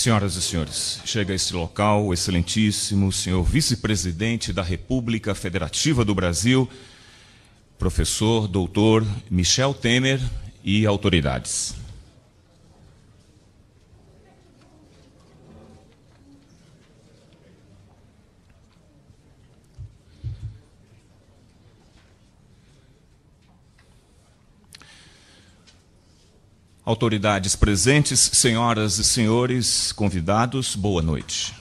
Senhoras e senhores, chega a este local o excelentíssimo senhor vice-presidente da República Federativa do Brasil, professor doutor Michel Temer e autoridades. autoridades presentes, senhoras e senhores convidados, boa noite.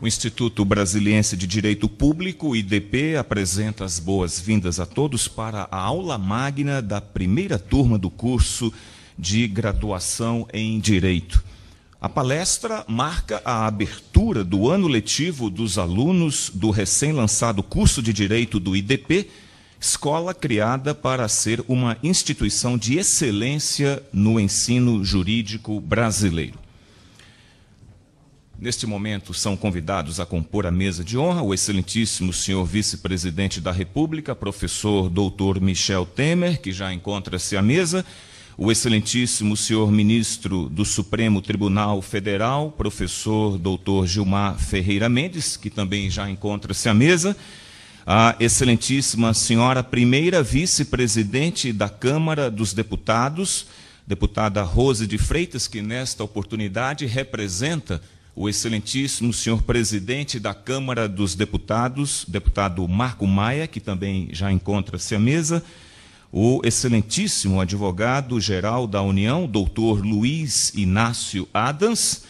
O Instituto Brasiliense de Direito Público, IDP, apresenta as boas-vindas a todos para a aula magna da primeira turma do curso de graduação em Direito. A palestra marca a abertura do ano letivo dos alunos do recém-lançado curso de Direito do IDP, escola criada para ser uma instituição de excelência no ensino jurídico brasileiro. Neste momento, são convidados a compor a mesa de honra o excelentíssimo senhor vice-presidente da República, professor doutor Michel Temer, que já encontra-se à mesa, o excelentíssimo senhor ministro do Supremo Tribunal Federal, professor doutor Gilmar Ferreira Mendes, que também já encontra-se à mesa, a excelentíssima senhora primeira vice-presidente da Câmara dos Deputados, deputada Rose de Freitas, que nesta oportunidade representa o excelentíssimo senhor presidente da Câmara dos Deputados, deputado Marco Maia, que também já encontra-se à mesa, o excelentíssimo advogado-geral da União, doutor Luiz Inácio Adams,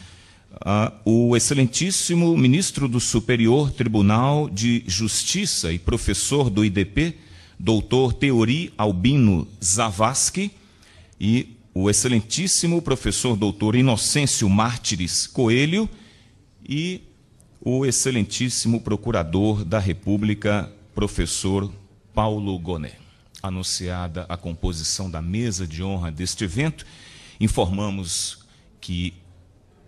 ah, o excelentíssimo ministro do Superior Tribunal de Justiça e professor do IDP, doutor Teori Albino Zavascki, e o excelentíssimo professor doutor Inocêncio Mártires Coelho e o excelentíssimo procurador da República, professor Paulo Gonet anunciada a composição da mesa de honra deste evento, informamos que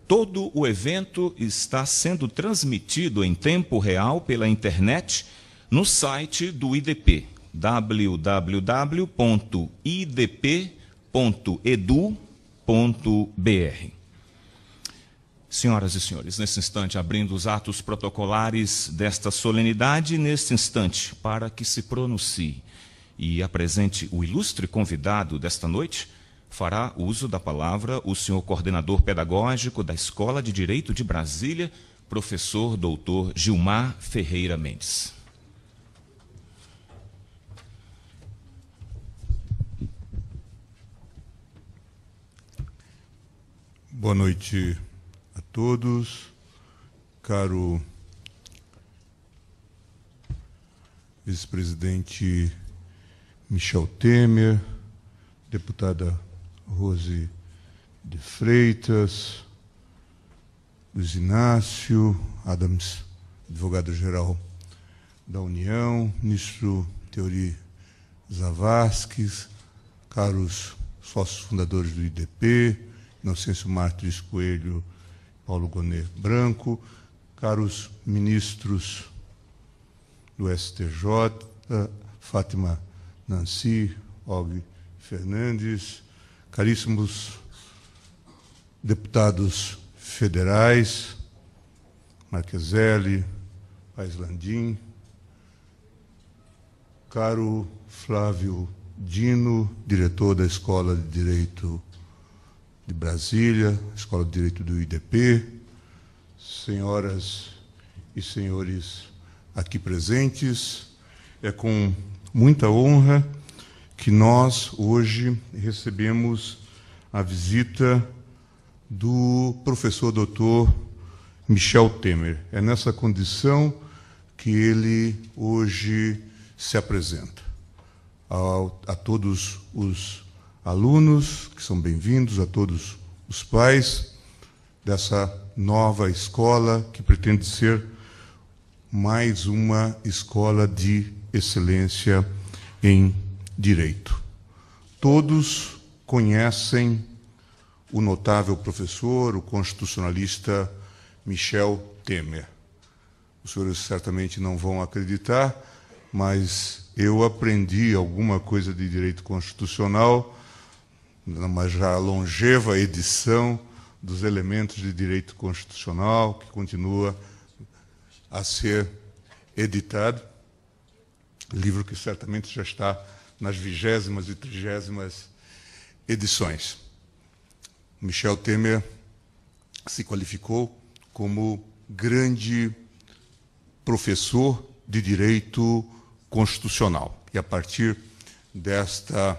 todo o evento está sendo transmitido em tempo real pela internet no site do IDP, www.idp.edu.br. Senhoras e senhores, neste instante, abrindo os atos protocolares desta solenidade, neste instante, para que se pronuncie e apresente o ilustre convidado desta noite, fará uso da palavra o senhor coordenador pedagógico da Escola de Direito de Brasília, professor doutor Gilmar Ferreira Mendes. Boa noite a todos, caro vice-presidente Michel Temer, deputada Rose de Freitas, Luiz Inácio Adams, advogado-geral da União, ministro Teori Zavasques, caros sócios fundadores do IDP, Inocêncio Martins Coelho, Paulo Gonet Branco, caros ministros do STJ, Fátima Nancy, Og Fernandes, caríssimos deputados federais, Marqueselli, Paes Landim, caro Flávio Dino, diretor da Escola de Direito de Brasília, Escola de Direito do IDP, senhoras e senhores aqui presentes, é com muita honra que nós hoje recebemos a visita do professor doutor Michel Temer. É nessa condição que ele hoje se apresenta. A, a todos os alunos que são bem-vindos, a todos os pais dessa nova escola que pretende ser mais uma escola de excelência em direito. Todos conhecem o notável professor, o constitucionalista Michel Temer. Os senhores certamente não vão acreditar, mas eu aprendi alguma coisa de direito constitucional numa já longeva edição dos elementos de direito constitucional que continua a ser editado livro que certamente já está nas vigésimas e trigésimas edições. Michel Temer se qualificou como grande professor de direito constitucional. E a partir desta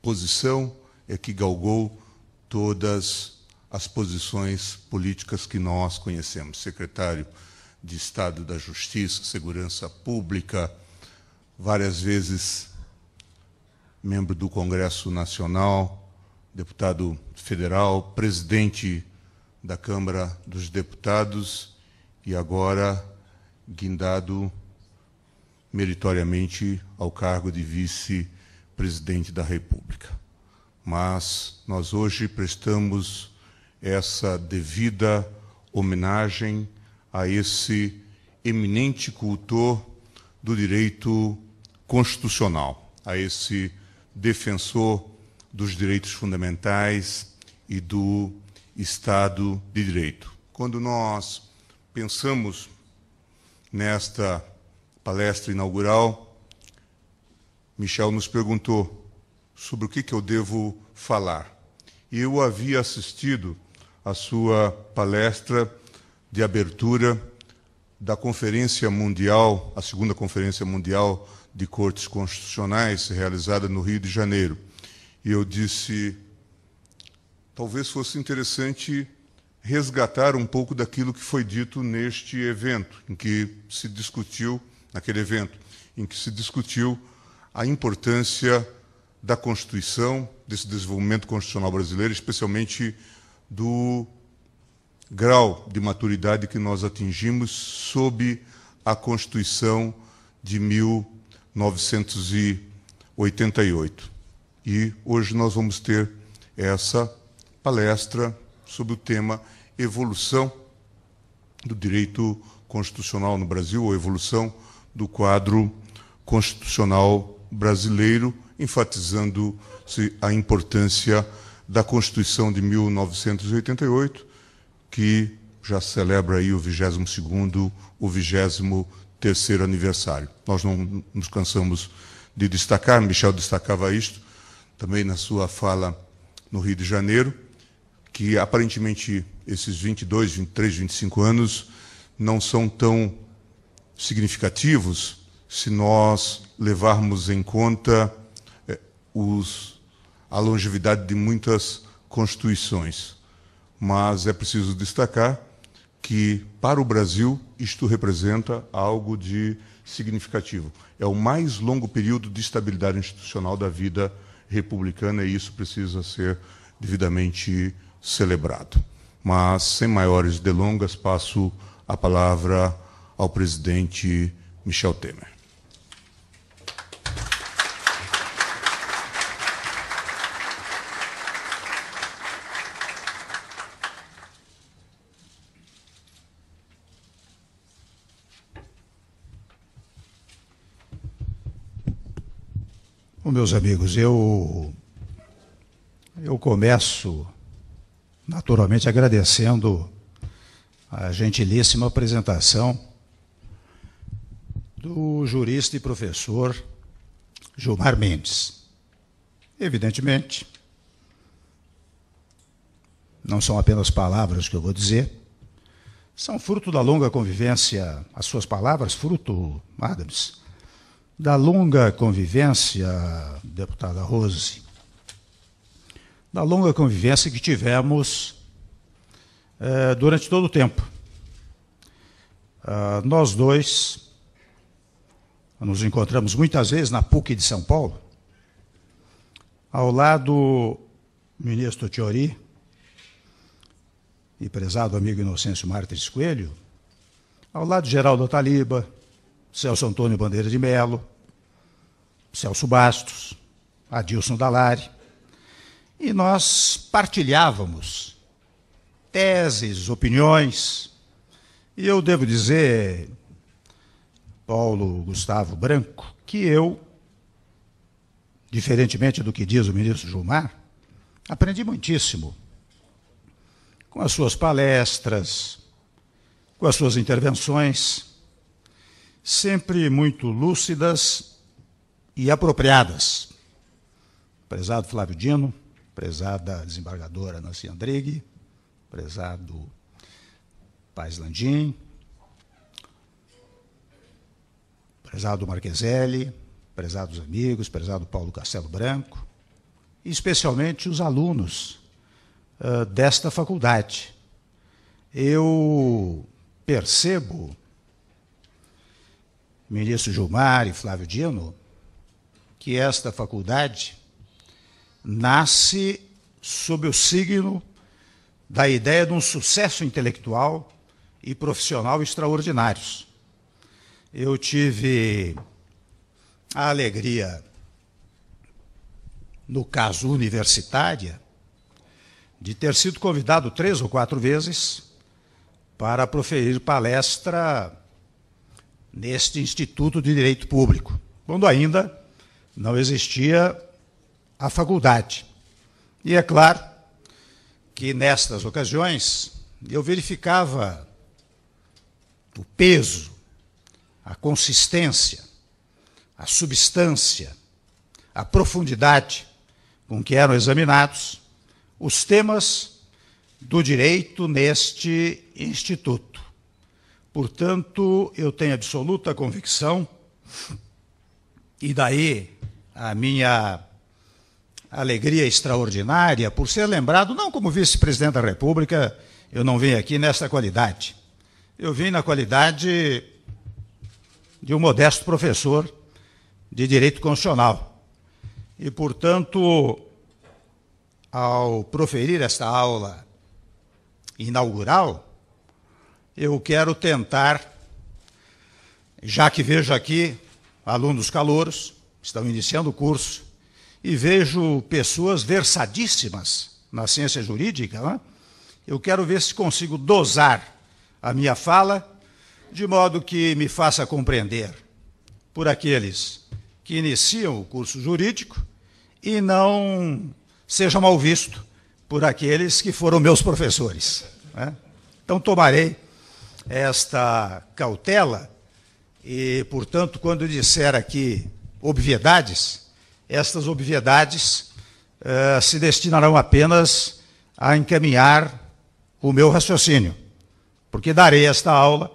posição é que galgou todas as posições políticas que nós conhecemos. Secretário de Estado da Justiça, Segurança Pública, várias vezes membro do Congresso Nacional, deputado federal, presidente da Câmara dos Deputados e agora guindado meritoriamente ao cargo de vice-presidente da República. Mas nós hoje prestamos essa devida homenagem a esse eminente cultor do direito constitucional, a esse defensor dos direitos fundamentais e do Estado de Direito. Quando nós pensamos nesta palestra inaugural, Michel nos perguntou sobre o que, que eu devo falar. E eu havia assistido à sua palestra de abertura da Conferência Mundial, a segunda Conferência Mundial de Cortes Constitucionais, realizada no Rio de Janeiro. E eu disse: talvez fosse interessante resgatar um pouco daquilo que foi dito neste evento, em que se discutiu, naquele evento, em que se discutiu a importância da Constituição, desse desenvolvimento constitucional brasileiro, especialmente do grau de maturidade que nós atingimos sob a Constituição de 1988. E hoje nós vamos ter essa palestra sobre o tema Evolução do Direito Constitucional no Brasil, ou Evolução do Quadro Constitucional Brasileiro, enfatizando-se a importância da Constituição de 1988 que já celebra aí o 22º, o 23º aniversário. Nós não nos cansamos de destacar, Michel destacava isto também na sua fala no Rio de Janeiro, que aparentemente esses 22, 23, 25 anos não são tão significativos se nós levarmos em conta eh, os, a longevidade de muitas constituições mas é preciso destacar que, para o Brasil, isto representa algo de significativo. É o mais longo período de estabilidade institucional da vida republicana e isso precisa ser devidamente celebrado. Mas, sem maiores delongas, passo a palavra ao presidente Michel Temer. meus amigos, eu, eu começo naturalmente agradecendo a gentilíssima apresentação do jurista e professor Gilmar Mendes. Evidentemente, não são apenas palavras que eu vou dizer, são fruto da longa convivência, as suas palavras, fruto, Adams, da longa convivência, deputada Rose, da longa convivência que tivemos eh, durante todo o tempo. Ah, nós dois nos encontramos muitas vezes na PUC de São Paulo, ao lado do ministro Tiori e prezado amigo Inocêncio Martins Coelho, ao lado de Geraldo Taliba, Celso Antônio Bandeira de Melo, Celso Bastos, Adilson Dalari. E nós partilhávamos teses, opiniões. E eu devo dizer, Paulo Gustavo Branco, que eu, diferentemente do que diz o ministro Gilmar, aprendi muitíssimo com as suas palestras, com as suas intervenções sempre muito lúcidas e apropriadas. Prezado Flávio Dino, prezada desembargadora Nancy Andrighi, prezado Paz Landim, prezado Marqueselli, prezados amigos, prezado Paulo Castelo Branco, e especialmente os alunos uh, desta faculdade. Eu percebo ministro Gilmar e Flávio Dino, que esta faculdade nasce sob o signo da ideia de um sucesso intelectual e profissional extraordinários. Eu tive a alegria, no caso universitária, de ter sido convidado três ou quatro vezes para proferir palestra neste Instituto de Direito Público, quando ainda não existia a faculdade. E é claro que nestas ocasiões eu verificava o peso, a consistência, a substância, a profundidade com que eram examinados os temas do direito neste instituto. Portanto, eu tenho absoluta convicção, e daí a minha alegria extraordinária por ser lembrado, não como vice-presidente da República, eu não vim aqui nessa qualidade. Eu vim na qualidade de um modesto professor de direito constitucional. E, portanto, ao proferir esta aula inaugural, eu quero tentar, já que vejo aqui alunos calouros, estão iniciando o curso, e vejo pessoas versadíssimas na ciência jurídica, né? eu quero ver se consigo dosar a minha fala de modo que me faça compreender por aqueles que iniciam o curso jurídico e não seja mal visto por aqueles que foram meus professores. Né? Então, tomarei esta cautela e, portanto, quando disser aqui obviedades, estas obviedades eh, se destinarão apenas a encaminhar o meu raciocínio, porque darei esta aula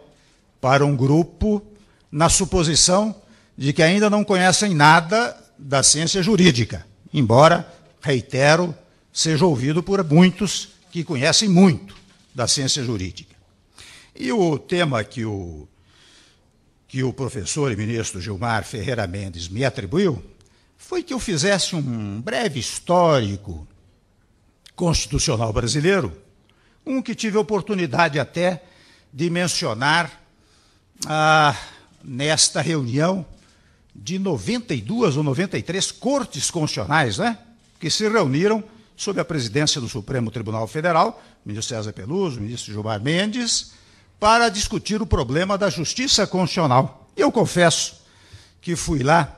para um grupo na suposição de que ainda não conhecem nada da ciência jurídica, embora, reitero, seja ouvido por muitos que conhecem muito da ciência jurídica. E o tema que o, que o professor e ministro Gilmar Ferreira Mendes me atribuiu foi que eu fizesse um breve histórico constitucional brasileiro, um que tive oportunidade até de mencionar ah, nesta reunião de 92 ou 93 cortes constitucionais, né? Que se reuniram sob a presidência do Supremo Tribunal Federal, o ministro César Peluso, o ministro Gilmar Mendes, para discutir o problema da justiça constitucional. Eu confesso que fui lá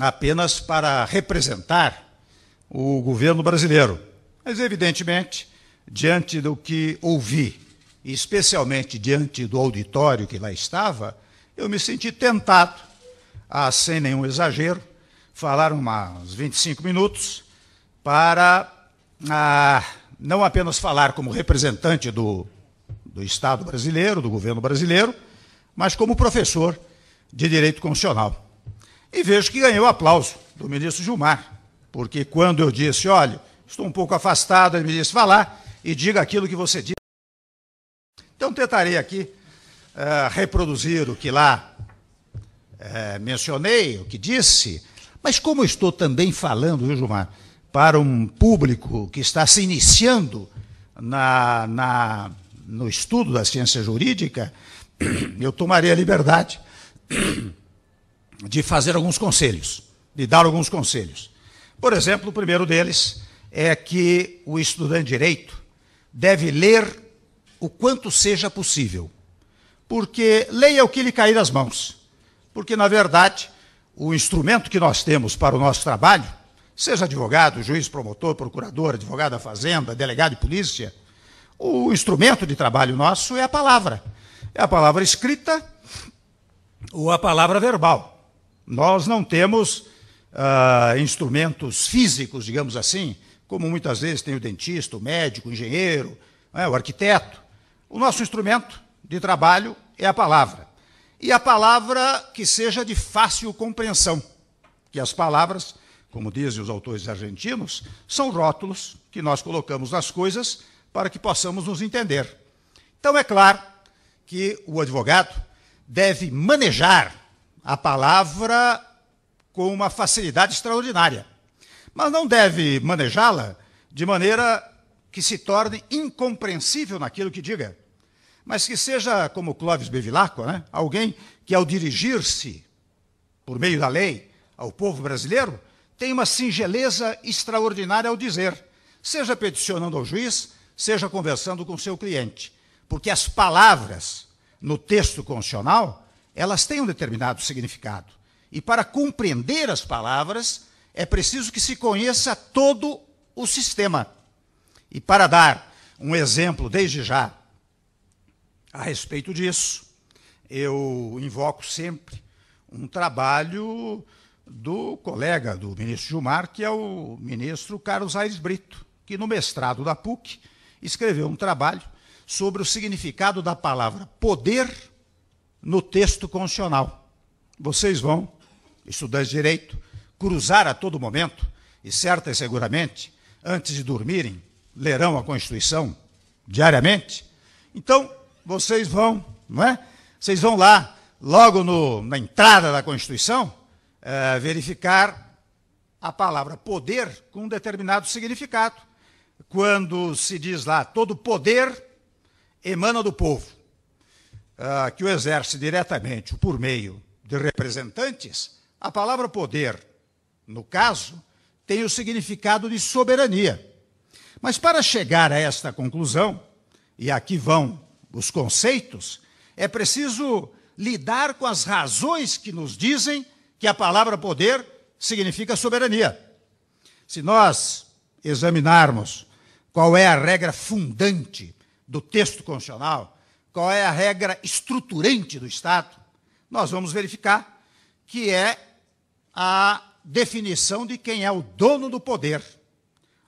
apenas para representar o governo brasileiro. Mas, evidentemente, diante do que ouvi, especialmente diante do auditório que lá estava, eu me senti tentado a, sem nenhum exagero, falar uns 25 minutos para a, ah, não apenas falar como representante do do Estado brasileiro, do governo brasileiro, mas como professor de direito constitucional. E vejo que ganhou aplauso do ministro Gilmar, porque quando eu disse, olha, estou um pouco afastado, ele me disse, vá lá e diga aquilo que você disse. Então tentarei aqui uh, reproduzir o que lá uh, mencionei, o que disse, mas como estou também falando, viu, Gilmar, para um público que está se iniciando na, na no estudo da ciência jurídica, eu tomaria a liberdade de fazer alguns conselhos, de dar alguns conselhos. Por exemplo, o primeiro deles é que o estudante de direito deve ler o quanto seja possível, porque leia o que lhe cair das mãos, porque, na verdade, o instrumento que nós temos para o nosso trabalho, seja advogado, juiz, promotor, procurador, advogado da fazenda, delegado de polícia, o instrumento de trabalho nosso é a palavra. É a palavra escrita ou a palavra verbal. Nós não temos ah, instrumentos físicos, digamos assim, como muitas vezes tem o dentista, o médico, o engenheiro, né, o arquiteto. O nosso instrumento de trabalho é a palavra. E a palavra que seja de fácil compreensão. Que as palavras, como dizem os autores argentinos, são rótulos que nós colocamos nas coisas para que possamos nos entender. Então, é claro que o advogado deve manejar a palavra com uma facilidade extraordinária, mas não deve manejá-la de maneira que se torne incompreensível naquilo que diga, mas que seja como Clóvis Bevilacqua, né? alguém que, ao dirigir-se por meio da lei ao povo brasileiro, tem uma singeleza extraordinária ao dizer, seja peticionando ao juiz, seja conversando com seu cliente. Porque as palavras no texto constitucional, elas têm um determinado significado. E para compreender as palavras, é preciso que se conheça todo o sistema. E para dar um exemplo desde já a respeito disso, eu invoco sempre um trabalho do colega do ministro Gilmar, que é o ministro Carlos Aires Brito, que no mestrado da PUC escreveu um trabalho sobre o significado da palavra poder no texto constitucional. Vocês vão, estudantes de direito, cruzar a todo momento, e certa e seguramente, antes de dormirem, lerão a Constituição diariamente. Então, vocês vão, não é? Vocês vão lá, logo no, na entrada da Constituição, é, verificar a palavra poder com um determinado significado quando se diz lá, todo poder emana do povo, ah, que o exerce diretamente por meio de representantes, a palavra poder, no caso, tem o significado de soberania. Mas para chegar a esta conclusão, e aqui vão os conceitos, é preciso lidar com as razões que nos dizem que a palavra poder significa soberania. Se nós examinarmos qual é a regra fundante do texto constitucional, qual é a regra estruturante do Estado, nós vamos verificar que é a definição de quem é o dono do poder.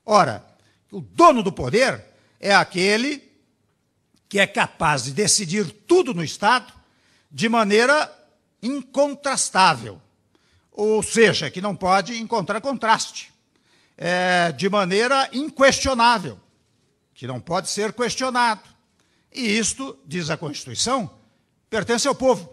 Ora, o dono do poder é aquele que é capaz de decidir tudo no Estado de maneira incontrastável, ou seja, que não pode encontrar contraste é, de maneira inquestionável, que não pode ser questionado. E isto, diz a Constituição, pertence ao povo,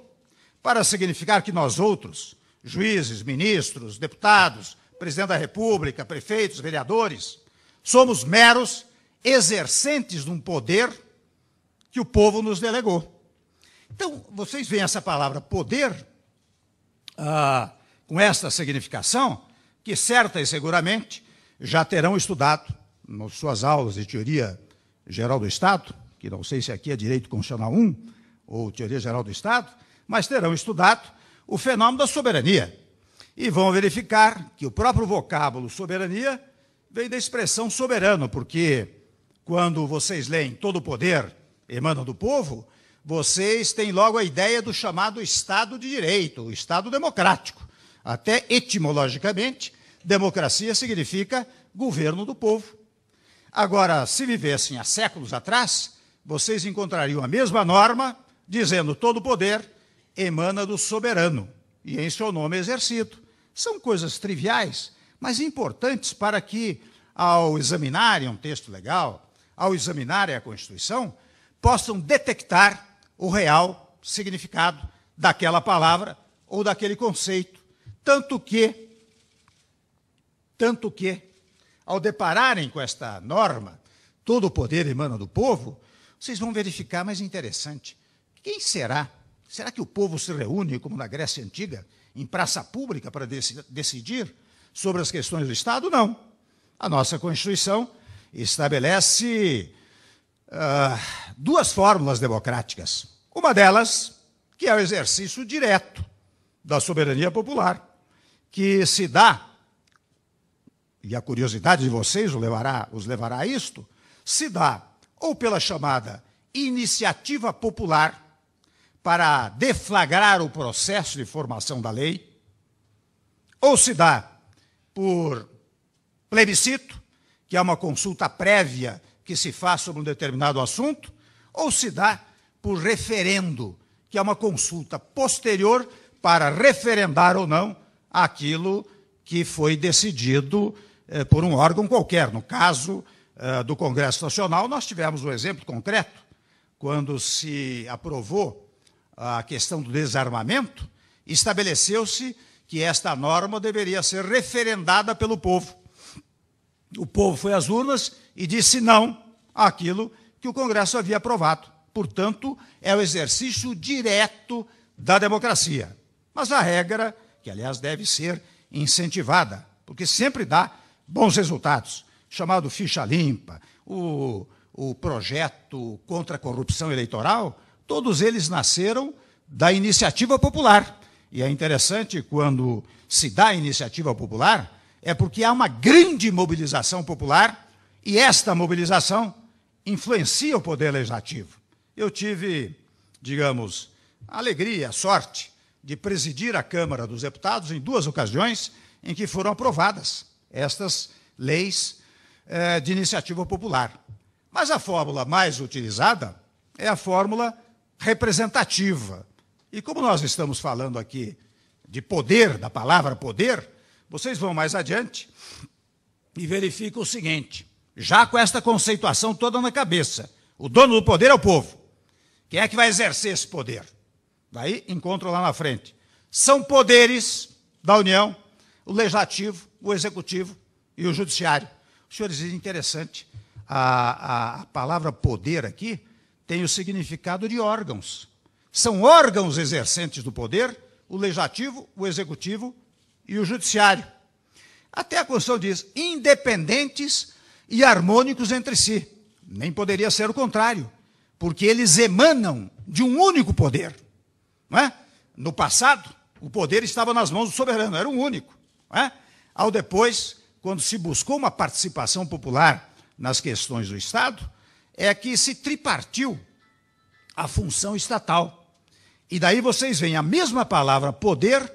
para significar que nós outros, juízes, ministros, deputados, presidente da República, prefeitos, vereadores, somos meros exercentes de um poder que o povo nos delegou. Então, vocês veem essa palavra poder ah, com esta significação, que certa e seguramente já terão estudado, nas suas aulas de teoria geral do Estado, que não sei se aqui é direito constitucional 1 ou teoria geral do Estado, mas terão estudado o fenômeno da soberania. E vão verificar que o próprio vocábulo soberania vem da expressão soberano, porque quando vocês leem todo o poder emana do povo, vocês têm logo a ideia do chamado Estado de Direito, o Estado democrático. Até etimologicamente, Democracia significa governo do povo. Agora, se vivessem há séculos atrás, vocês encontrariam a mesma norma dizendo todo poder emana do soberano e em seu nome exercido. São coisas triviais, mas importantes para que, ao examinarem é um texto legal, ao examinarem a Constituição, possam detectar o real significado daquela palavra ou daquele conceito. Tanto que tanto que, ao depararem com esta norma, todo o poder emana do povo, vocês vão verificar mais interessante. Quem será? Será que o povo se reúne, como na Grécia Antiga, em praça pública para dec decidir sobre as questões do Estado? Não. A nossa Constituição estabelece uh, duas fórmulas democráticas. Uma delas, que é o exercício direto da soberania popular, que se dá e a curiosidade de vocês os levará, os levará a isto, se dá ou pela chamada iniciativa popular para deflagrar o processo de formação da lei, ou se dá por plebiscito, que é uma consulta prévia que se faz sobre um determinado assunto, ou se dá por referendo, que é uma consulta posterior para referendar ou não aquilo que foi decidido eh, por um órgão qualquer. No caso eh, do Congresso Nacional, nós tivemos um exemplo concreto, quando se aprovou a questão do desarmamento, estabeleceu-se que esta norma deveria ser referendada pelo povo. O povo foi às urnas e disse não àquilo que o Congresso havia aprovado. Portanto, é o exercício direto da democracia. Mas a regra, que aliás deve ser incentivada, porque sempre dá bons resultados, chamado Ficha Limpa, o, o projeto contra a corrupção eleitoral, todos eles nasceram da iniciativa popular. E é interessante quando se dá a iniciativa popular, é porque há uma grande mobilização popular e esta mobilização influencia o poder legislativo. Eu tive, digamos, a alegria, a sorte de presidir a Câmara dos Deputados em duas ocasiões em que foram aprovadas estas leis eh, de iniciativa popular. Mas a fórmula mais utilizada é a fórmula representativa. E como nós estamos falando aqui de poder, da palavra poder, vocês vão mais adiante e verificam o seguinte: já com esta conceituação toda na cabeça, o dono do poder é o povo. Quem é que vai exercer esse poder? Daí encontro lá na frente. São poderes da União o legislativo, o executivo e o judiciário. Os senhores, interessante, a, a, a palavra poder aqui tem o significado de órgãos. São órgãos exercentes do poder, o legislativo, o executivo e o judiciário. Até a Constituição diz independentes e harmônicos entre si. Nem poderia ser o contrário, porque eles emanam de um único poder. Não é? No passado, o poder estava nas mãos do soberano, era um único. É? Ao depois, quando se buscou uma participação popular nas questões do Estado, é que se tripartiu a função estatal. E daí vocês veem a mesma palavra poder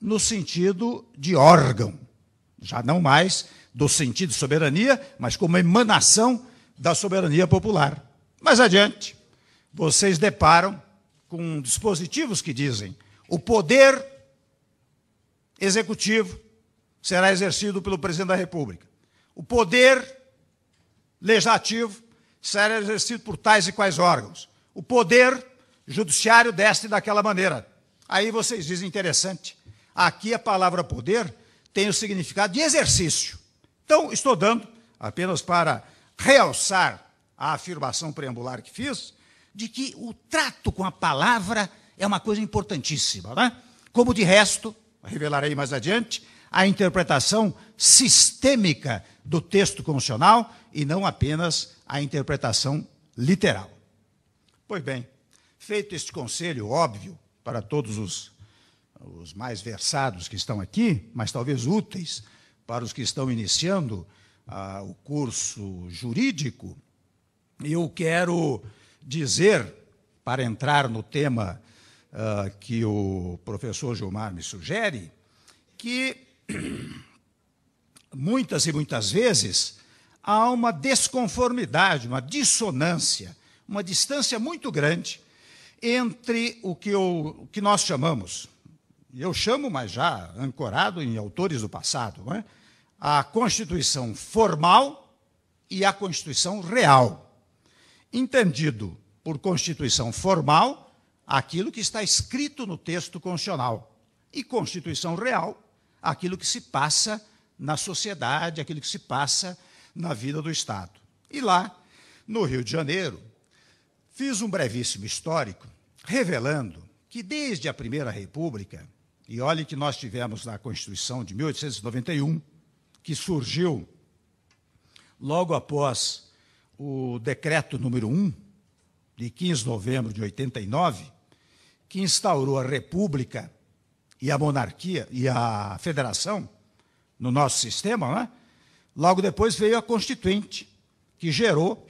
no sentido de órgão, já não mais do sentido de soberania, mas como emanação da soberania popular. Mais adiante, vocês deparam com dispositivos que dizem o poder executivo será exercido pelo presidente da República. O poder legislativo será exercido por tais e quais órgãos. O poder judiciário e daquela maneira. Aí vocês dizem interessante. Aqui a palavra poder tem o significado de exercício. Então, estou dando, apenas para realçar a afirmação preambular que fiz, de que o trato com a palavra é uma coisa importantíssima. Né? Como de resto, revelarei mais adiante, a interpretação sistêmica do texto constitucional e não apenas a interpretação literal. Pois bem, feito este conselho óbvio para todos os, os mais versados que estão aqui, mas talvez úteis para os que estão iniciando ah, o curso jurídico, eu quero dizer, para entrar no tema ah, que o professor Gilmar me sugere, que muitas e muitas vezes, há uma desconformidade, uma dissonância, uma distância muito grande entre o que, eu, o que nós chamamos, eu chamo, mas já ancorado em autores do passado, é? a Constituição formal e a Constituição real. Entendido por Constituição formal aquilo que está escrito no texto constitucional, e Constituição real aquilo que se passa na sociedade, aquilo que se passa na vida do Estado. E lá, no Rio de Janeiro, fiz um brevíssimo histórico revelando que desde a Primeira República, e olhe que nós tivemos na Constituição de 1891, que surgiu logo após o decreto número 1, de 15 de novembro de 89, que instaurou a República e a monarquia e a federação no nosso sistema, né? logo depois veio a Constituinte, que gerou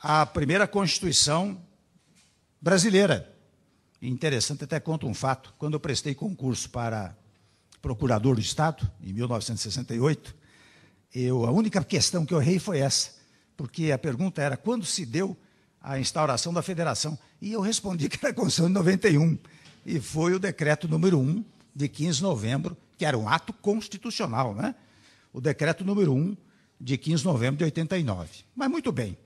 a primeira Constituição brasileira. Interessante, até conto um fato. Quando eu prestei concurso para procurador do Estado, em 1968, eu, a única questão que eu errei foi essa, porque a pergunta era quando se deu a instauração da federação. E eu respondi que era a Constituição de 91, e foi o decreto número 1 de 15 de novembro, que era um ato constitucional, né? O decreto número 1 de 15 de novembro de 89. Mas muito bem.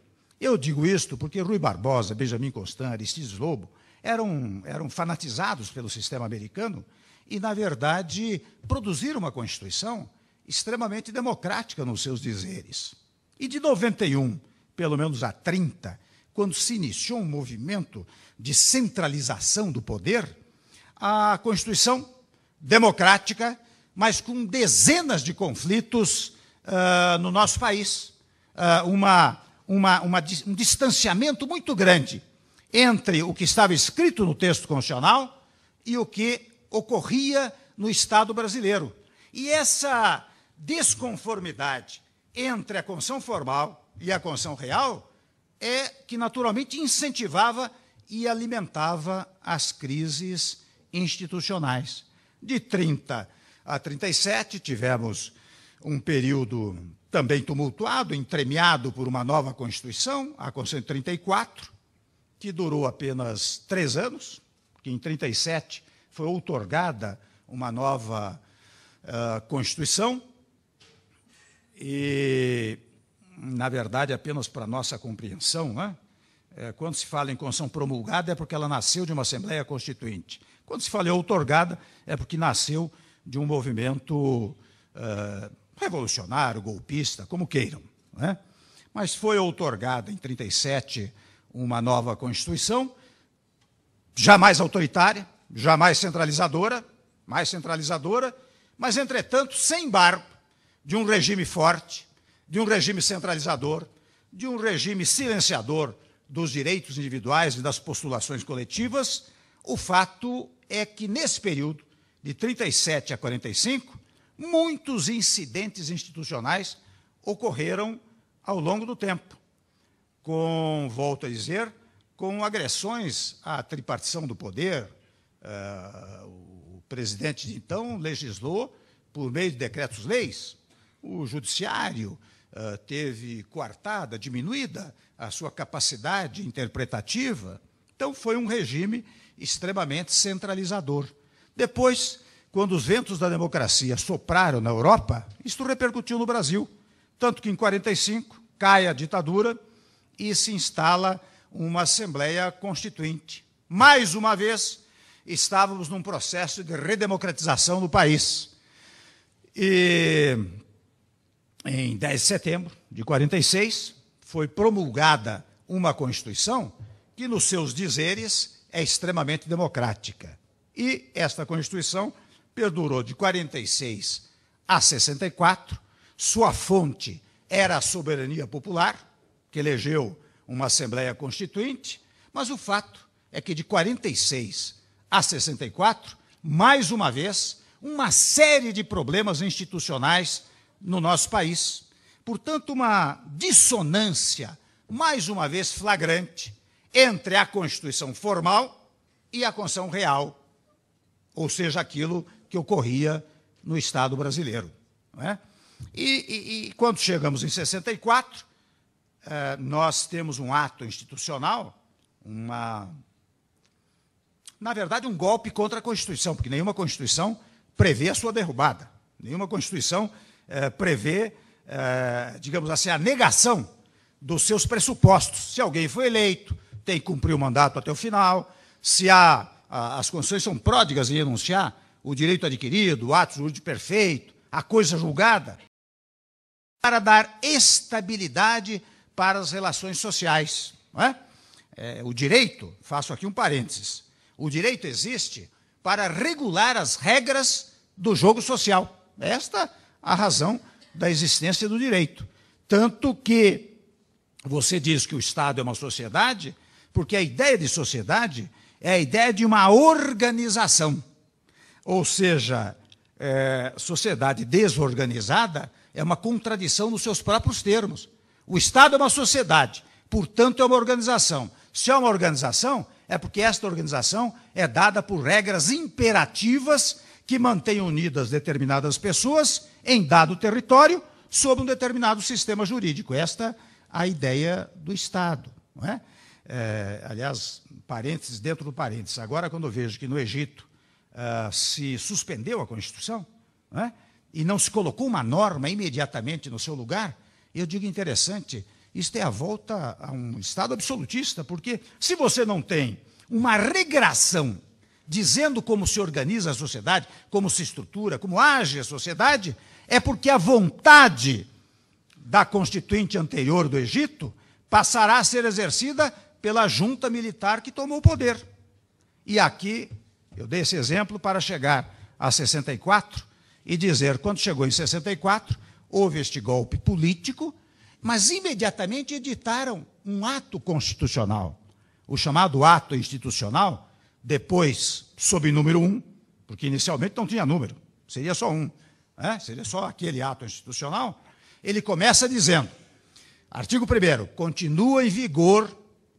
Eu digo isto porque Rui Barbosa, Benjamin Constant, Aristides Lobo eram, eram fanatizados pelo sistema americano e, na verdade, produziram uma Constituição extremamente democrática nos seus dizeres. E de 91, pelo menos a 30, quando se iniciou um movimento de centralização do poder, a Constituição democrática, mas com dezenas de conflitos uh, no nosso país. Uh, uma, uma, uma, um distanciamento muito grande entre o que estava escrito no texto constitucional e o que ocorria no Estado brasileiro. E essa desconformidade entre a Constituição formal e a Constituição real é que naturalmente incentivava e alimentava as crises institucionais. De 30 a 37, tivemos um período também tumultuado, entremeado por uma nova Constituição, a Constituição de 34, que durou apenas três anos, que em 37 foi outorgada uma nova uh, Constituição, e, na verdade, apenas para nossa compreensão, né? É, quando se fala em Constituição promulgada, é porque ela nasceu de uma Assembleia Constituinte. Quando se fala em outorgada, é porque nasceu de um movimento uh, revolucionário, golpista, como queiram. Né? Mas foi outorgada em 1937 uma nova Constituição, jamais autoritária, jamais centralizadora, mais centralizadora, mas, entretanto, sem barco de um regime forte, de um regime centralizador, de um regime silenciador dos direitos individuais e das postulações coletivas, o fato é que, nesse período, de 37 a 45, muitos incidentes institucionais ocorreram ao longo do tempo, com, volto a dizer, com agressões à tripartição do poder. Uh, o presidente, então, legislou por meio de decretos-leis. O judiciário uh, teve coartada, diminuída a sua capacidade interpretativa. Então, foi um regime extremamente centralizador. Depois, quando os ventos da democracia sopraram na Europa, isto repercutiu no Brasil, tanto que em 45 cai a ditadura e se instala uma Assembleia Constituinte. Mais uma vez, estávamos num processo de redemocratização do país. E em 10 de setembro de 46 foi promulgada uma Constituição que, nos seus dizeres, é extremamente democrática. E esta Constituição perdurou de 46 a 64. Sua fonte era a soberania popular, que elegeu uma Assembleia Constituinte, mas o fato é que de 46 a 64, mais uma vez, uma série de problemas institucionais no nosso país. Portanto, uma dissonância, mais uma vez flagrante, entre a Constituição formal e a Constituição real, ou seja, aquilo que ocorria no Estado brasileiro. É? E, e, e, quando chegamos em 64, eh, nós temos um ato institucional, uma. Na verdade, um golpe contra a Constituição, porque nenhuma Constituição prevê a sua derrubada. Nenhuma Constituição eh, prevê, eh, digamos assim, a negação dos seus pressupostos. Se alguém foi eleito, tem que cumprir o mandato até o final. Se há, as condições são pródigas em enunciar o direito adquirido, o ato jurídico perfeito, a coisa julgada, para dar estabilidade para as relações sociais. Não é? É, o direito, faço aqui um parênteses, o direito existe para regular as regras do jogo social. Esta é a razão da existência do direito. Tanto que você diz que o Estado é uma sociedade, porque a ideia de sociedade é a ideia de uma organização. Ou seja, é, sociedade desorganizada é uma contradição nos seus próprios termos. O Estado é uma sociedade, portanto, é uma organização. Se é uma organização, é porque esta organização é dada por regras imperativas que mantêm unidas determinadas pessoas em dado território sob um determinado sistema jurídico. Esta é a ideia do Estado. Não é? É, aliás, parênteses dentro do parênteses. Agora, quando eu vejo que no Egito ah, se suspendeu a Constituição é, e não se colocou uma norma imediatamente no seu lugar, eu digo interessante, isto é a volta a um Estado absolutista, porque se você não tem uma regração dizendo como se organiza a sociedade, como se estrutura, como age a sociedade, é porque a vontade da constituinte anterior do Egito passará a ser exercida pela junta militar que tomou o poder. E aqui, eu dei esse exemplo para chegar a 64 e dizer, quando chegou em 64, houve este golpe político, mas imediatamente editaram um ato constitucional, o chamado ato institucional, depois sob número 1, porque inicialmente não tinha número, seria só um, né? seria só aquele ato institucional, ele começa dizendo, artigo 1 continua em vigor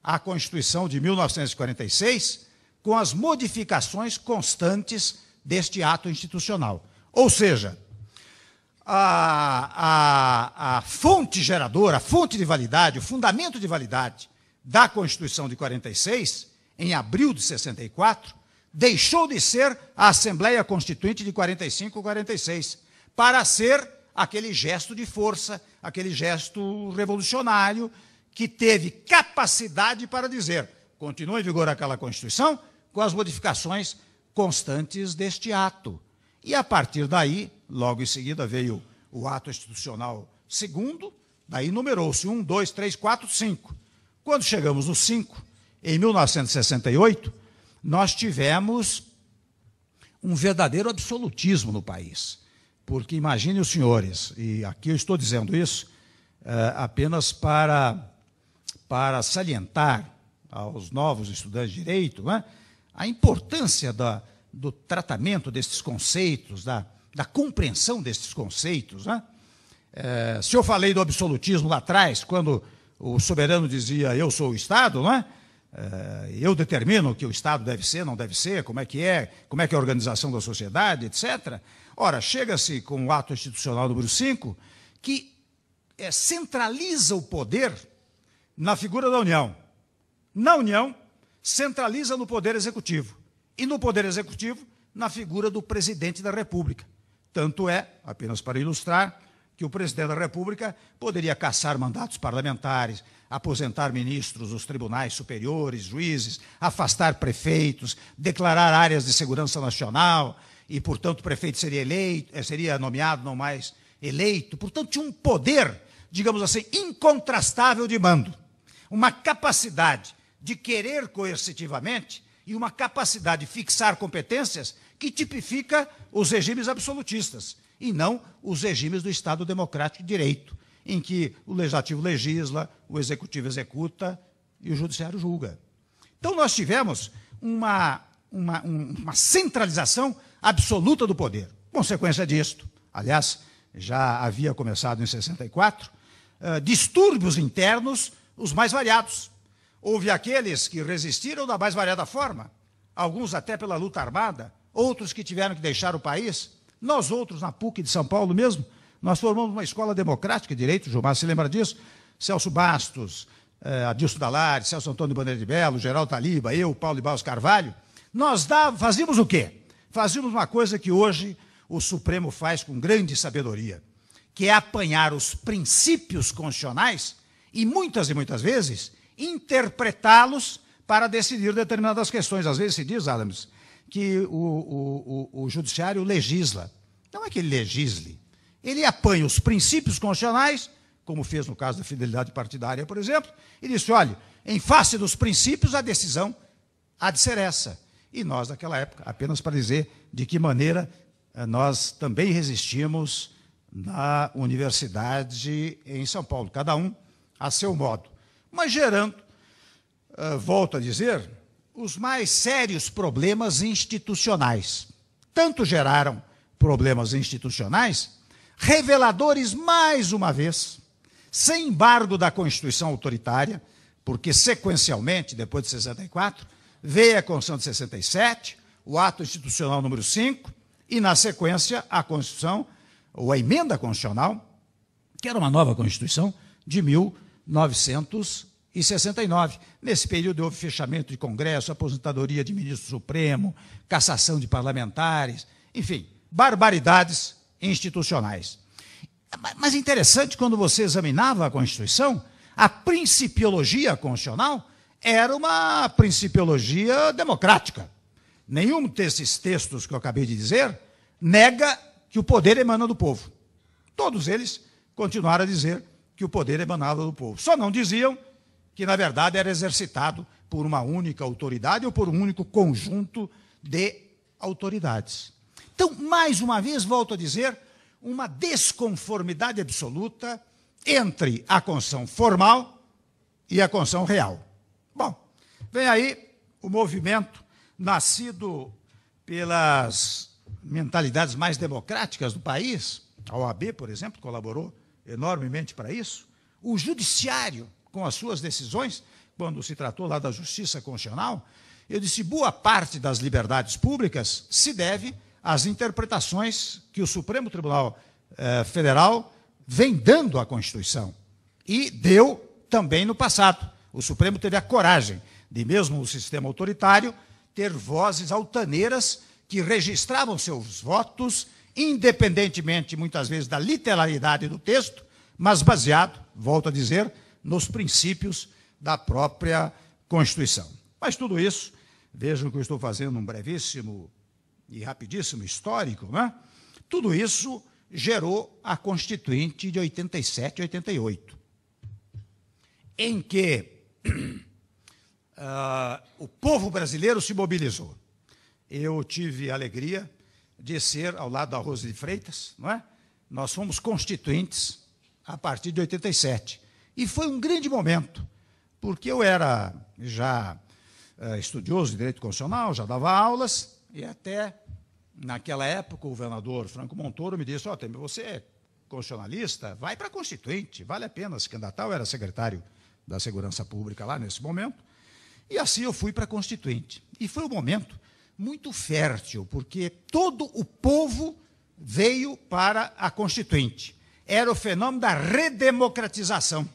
a Constituição de 1946, com as modificações constantes deste ato institucional. Ou seja, a, a, a, fonte geradora, a fonte de validade, o fundamento de validade da Constituição de 46, em abril de 64, deixou de ser a Assembleia Constituinte de 45 ou 46, para ser aquele gesto de força, aquele gesto revolucionário que teve capacidade para dizer: continua em vigor aquela Constituição com as modificações constantes deste ato. E a partir daí, logo em seguida, veio o ato institucional segundo, daí numerou-se um, dois, três, quatro, cinco. Quando chegamos no cinco, em 1968, nós tivemos um verdadeiro absolutismo no país. Porque imagine os senhores, e aqui eu estou dizendo isso uh, apenas para para salientar aos novos estudantes de direito né, a importância da, do tratamento desses conceitos, da, da compreensão desses conceitos. Né? É, se eu falei do absolutismo lá atrás, quando o soberano dizia eu sou o Estado, é? eu determino que o Estado deve ser, não deve ser, como é que é, como é que é a organização da sociedade, etc. Ora, chega-se com o ato institucional número 5, que é, centraliza o poder na figura da União. Na União, centraliza no Poder Executivo. E no Poder Executivo, na figura do presidente da República. Tanto é, apenas para ilustrar, que o presidente da República poderia caçar mandatos parlamentares, aposentar ministros dos tribunais superiores, juízes, afastar prefeitos, declarar áreas de segurança nacional, e, portanto, o prefeito seria eleito, eh, seria nomeado, não mais eleito. Portanto, tinha um poder, digamos assim, incontrastável de mando uma capacidade de querer coercitivamente e uma capacidade de fixar competências que tipifica os regimes absolutistas e não os regimes do Estado democrático de direito, em que o legislativo legisla, o executivo executa e o judiciário julga. Então nós tivemos uma, uma, uma centralização absoluta do poder. Consequência disto, aliás, já havia começado em 64, uh, eh, distúrbios internos os mais variados. Houve aqueles que resistiram da mais variada forma, alguns até pela luta armada, outros que tiveram que deixar o país. Nós outros, na PUC de São Paulo mesmo, nós formamos uma escola democrática de direito, Gilmar se lembra disso? Celso Bastos, eh, Adilson Dalari, Celso Antônio Bandeira de Belo, Geraldo Taliba, eu, Paulo de Barros Carvalho. Nós dava, fazíamos o quê? Fazíamos uma coisa que hoje o Supremo faz com grande sabedoria, que é apanhar os princípios constitucionais e muitas e muitas vezes, interpretá-los para decidir determinadas questões. Às vezes se diz, Adams, que o, o, o, o judiciário legisla. Não é que ele legisle. Ele apanha os princípios constitucionais, como fez no caso da fidelidade partidária, por exemplo, e disse: olha, em face dos princípios, a decisão há de ser essa. E nós, naquela época, apenas para dizer de que maneira eh, nós também resistimos na universidade em São Paulo, cada um a seu modo, mas gerando, uh, volto a dizer, os mais sérios problemas institucionais. Tanto geraram problemas institucionais, reveladores mais uma vez, sem embargo da Constituição autoritária, porque sequencialmente, depois de 64, veio a Constituição de 67, o ato institucional número 5, e na sequência a Constituição, ou a emenda constitucional, que era uma nova Constituição, de 19 1969. Nesse período houve fechamento de Congresso, aposentadoria de ministro supremo, cassação de parlamentares, enfim, barbaridades institucionais. Mas é interessante, quando você examinava a Constituição, a principiologia constitucional era uma principiologia democrática. Nenhum desses textos que eu acabei de dizer nega que o poder emana do povo. Todos eles continuaram a dizer que o poder emanava do povo. Só não diziam que, na verdade, era exercitado por uma única autoridade ou por um único conjunto de autoridades. Então, mais uma vez, volto a dizer, uma desconformidade absoluta entre a conção formal e a conção real. Bom, vem aí o movimento nascido pelas mentalidades mais democráticas do país, a OAB, por exemplo, colaborou enormemente para isso, o judiciário, com as suas decisões, quando se tratou lá da justiça constitucional, eu disse boa parte das liberdades públicas se deve às interpretações que o Supremo Tribunal eh, Federal vem dando à Constituição e deu também no passado. O Supremo teve a coragem de, mesmo o sistema autoritário, ter vozes altaneiras que registravam seus votos independentemente, muitas vezes, da literalidade do texto, mas baseado, volto a dizer, nos princípios da própria Constituição. Mas tudo isso, vejam que eu estou fazendo um brevíssimo e rapidíssimo histórico, né? tudo isso gerou a Constituinte de 87 e 88, em que uh, o povo brasileiro se mobilizou. Eu tive alegria de ser ao lado da Rose de Freitas, não é? Nós fomos constituintes a partir de 87. E foi um grande momento, porque eu era já eh, estudioso de direito constitucional, já dava aulas, e até naquela época o governador Franco Montoro me disse: Ó, oh, Temer, você é constitucionalista, vai para constituinte, vale a pena se candidatar. Eu era secretário da Segurança Pública lá nesse momento. E assim eu fui para constituinte. E foi o momento muito fértil, porque todo o povo veio para a Constituinte. Era o fenômeno da redemocratização.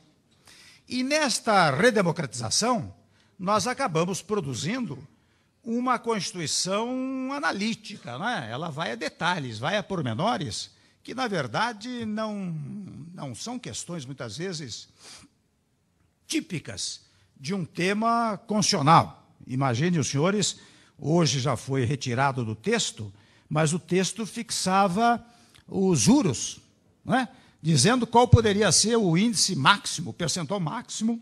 E nesta redemocratização, nós acabamos produzindo uma Constituição analítica, não é? ela vai a detalhes, vai a pormenores, que, na verdade, não, não são questões, muitas vezes, típicas de um tema constitucional. Imagine os senhores hoje já foi retirado do texto, mas o texto fixava os juros, não é? dizendo qual poderia ser o índice máximo, o percentual máximo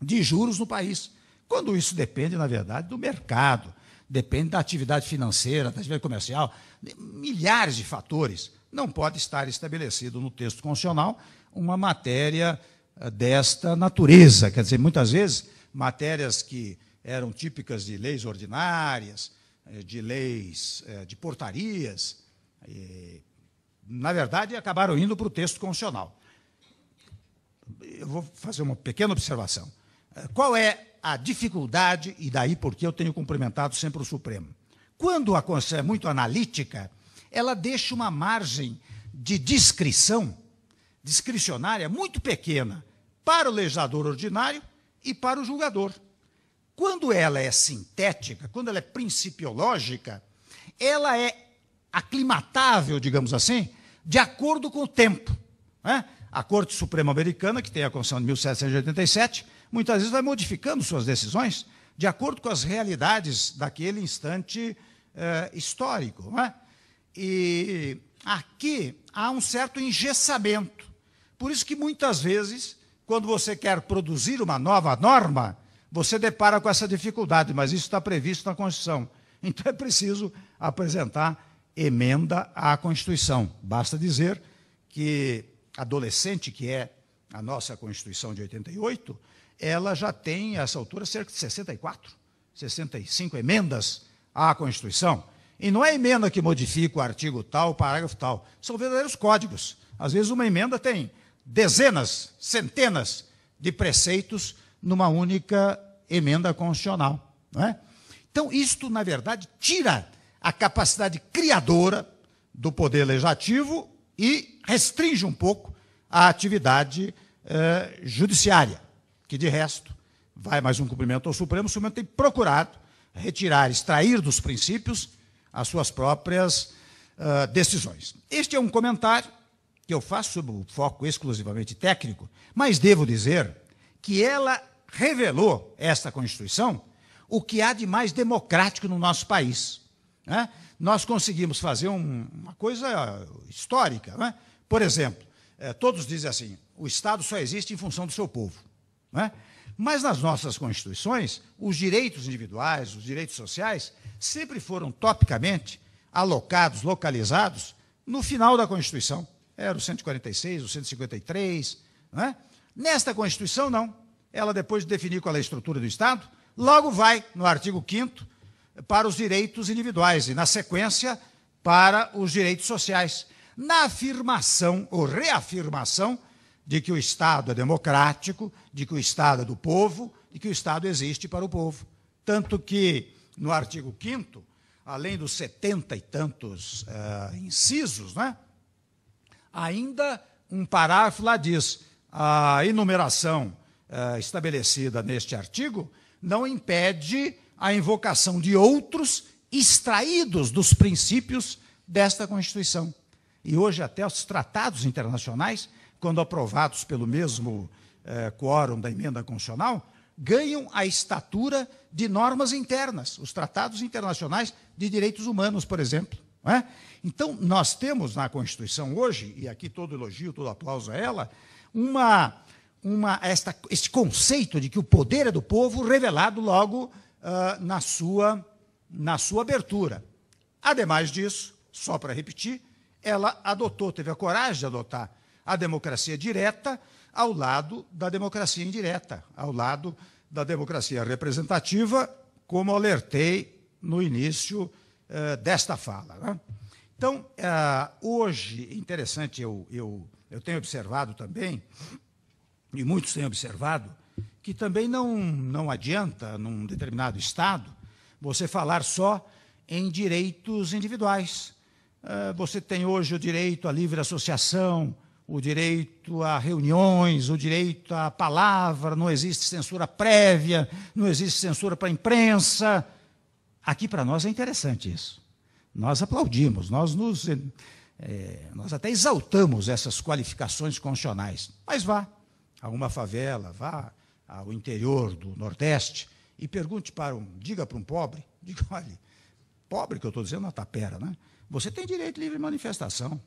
de juros no país. Quando isso depende, na verdade, do mercado, depende da atividade financeira, da atividade comercial, milhares de fatores. Não pode estar estabelecido no texto constitucional uma matéria eh, desta natureza. Quer dizer, muitas vezes, matérias que eram típicas de leis ordinárias, eh, de leis, eh, de portarias. E, na verdade, acabaram indo para o texto constitucional. Eu vou fazer uma pequena observação. Eh, qual é a dificuldade, e daí porque eu tenho cumprimentado sempre o Supremo? Quando a Constituição é muito analítica, ela deixa uma margem de discrição, discricionária, muito pequena, para o legislador ordinário e para o julgador. Quando ela é sintética, quando ela é principiológica, ela é aclimatável, digamos assim, de acordo com o tempo. Né? A Corte Suprema Americana, que tem a Constituição de 1787, muitas vezes vai modificando suas decisões de acordo com as realidades daquele instante eh, histórico. É? E aqui há um certo engessamento. Por isso que muitas vezes, quando você quer produzir uma nova norma, você depara com essa dificuldade, mas isso está previsto na Constituição. Então é preciso apresentar emenda à Constituição. Basta dizer que adolescente, que é a nossa Constituição de 88, ela já tem, a essa altura, cerca de 64, 65 emendas à Constituição. E não é emenda que modifica o artigo tal, o parágrafo tal. São verdadeiros códigos. Às vezes uma emenda tem dezenas, centenas de preceitos numa única emenda constitucional. Não é? Então, isto, na verdade, tira a capacidade criadora do poder legislativo e restringe um pouco a atividade eh, judiciária, que de resto vai mais um cumprimento ao Supremo. O Supremo tem procurado retirar, extrair dos princípios as suas próprias eh, decisões. Este é um comentário que eu faço sob o foco exclusivamente técnico, mas devo dizer que ela revelou esta Constituição o que há de mais democrático no nosso país. Né? Nós conseguimos fazer um, uma coisa histórica. Né? Por exemplo, eh, todos dizem assim: o Estado só existe em função do seu povo. Né? Mas nas nossas constituições, os direitos individuais, os direitos sociais, sempre foram topicamente alocados, localizados no final da Constituição. Era o 146, o 153. Né? Nesta Constituição, não ela depois de definir qual é a estrutura do Estado, logo vai no artigo 5 para os direitos individuais e, na sequência, para os direitos sociais, na afirmação ou reafirmação de que o Estado é democrático, de que o Estado é do povo, e que o Estado existe para o povo. Tanto que, no artigo 5 além dos setenta e tantos uh, incisos, né, ainda um parágrafo lá diz a enumeração uh, estabelecida neste artigo não impede a invocação de outros extraídos dos princípios desta Constituição. E hoje, até os tratados internacionais, quando aprovados pelo mesmo eh, quórum da emenda constitucional, ganham a estatura de normas internas, os tratados internacionais de direitos humanos, por exemplo. É? Então, nós temos na Constituição hoje, e aqui todo elogio, todo aplauso a ela, uma uma, esta, este conceito de que o poder é do povo, revelado logo uh, na, sua, na sua abertura. Ademais disso, só para repetir, ela adotou, teve a coragem de adotar a democracia direta ao lado da democracia indireta, ao lado da democracia representativa, como alertei no início uh, desta fala. Né? Então, uh, hoje, interessante, eu, eu, eu tenho observado também e muitos têm observado, que também não, não adianta, num determinado Estado, você falar só em direitos individuais. Ah, você tem hoje o direito à livre associação, o direito a reuniões, o direito à palavra, não existe censura prévia, não existe censura para a imprensa. Aqui para nós é interessante isso. Nós aplaudimos, nós nos. É, nós até exaltamos essas qualificações constitucionais. Mas vá, alguma favela, vá ao interior do Nordeste e pergunte para um, diga para um pobre, diga, olha, pobre que eu estou dizendo na é tapera, né? Você tem direito de livre manifestação,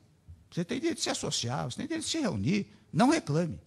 você tem direito de se associar, você tem direito de se reunir, não reclame.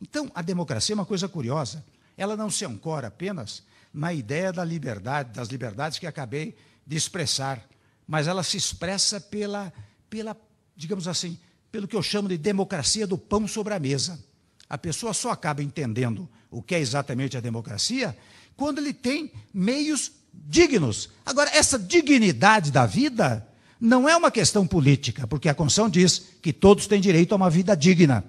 Então, a democracia é uma coisa curiosa. Ela não se ancora apenas na ideia da liberdade, das liberdades que acabei de expressar, mas ela se expressa pela, pela digamos assim, pelo que eu chamo de democracia do pão sobre a mesa. A pessoa só acaba entendendo o que é exatamente a democracia quando ele tem meios dignos. Agora, essa dignidade da vida não é uma questão política, porque a Constituição diz que todos têm direito a uma vida digna.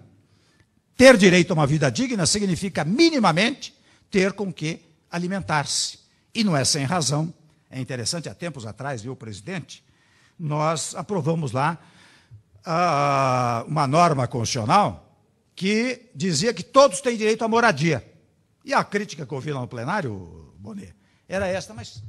Ter direito a uma vida digna significa, minimamente, ter com que alimentar-se. E não é sem razão. É interessante, há tempos atrás, viu, presidente, nós aprovamos lá uh, uma norma constitucional que dizia que todos têm direito à moradia. E a crítica que eu ouvi lá no plenário, Bonet, era esta, mas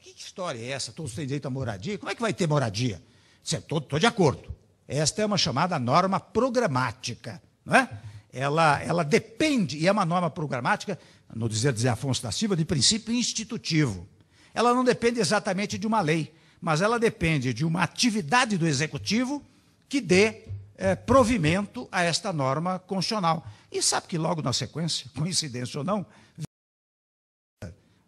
que, história é essa? Todos têm direito à moradia? Como é que vai ter moradia? Estou é, de acordo. Esta é uma chamada norma programática, não é? Ela, ela depende, e é uma norma programática, no dizer de Afonso da Silva, de princípio institutivo. Ela não depende exatamente de uma lei, mas ela depende de uma atividade do executivo que dê é, provimento a esta norma constitucional. E sabe que logo na sequência, coincidência ou não,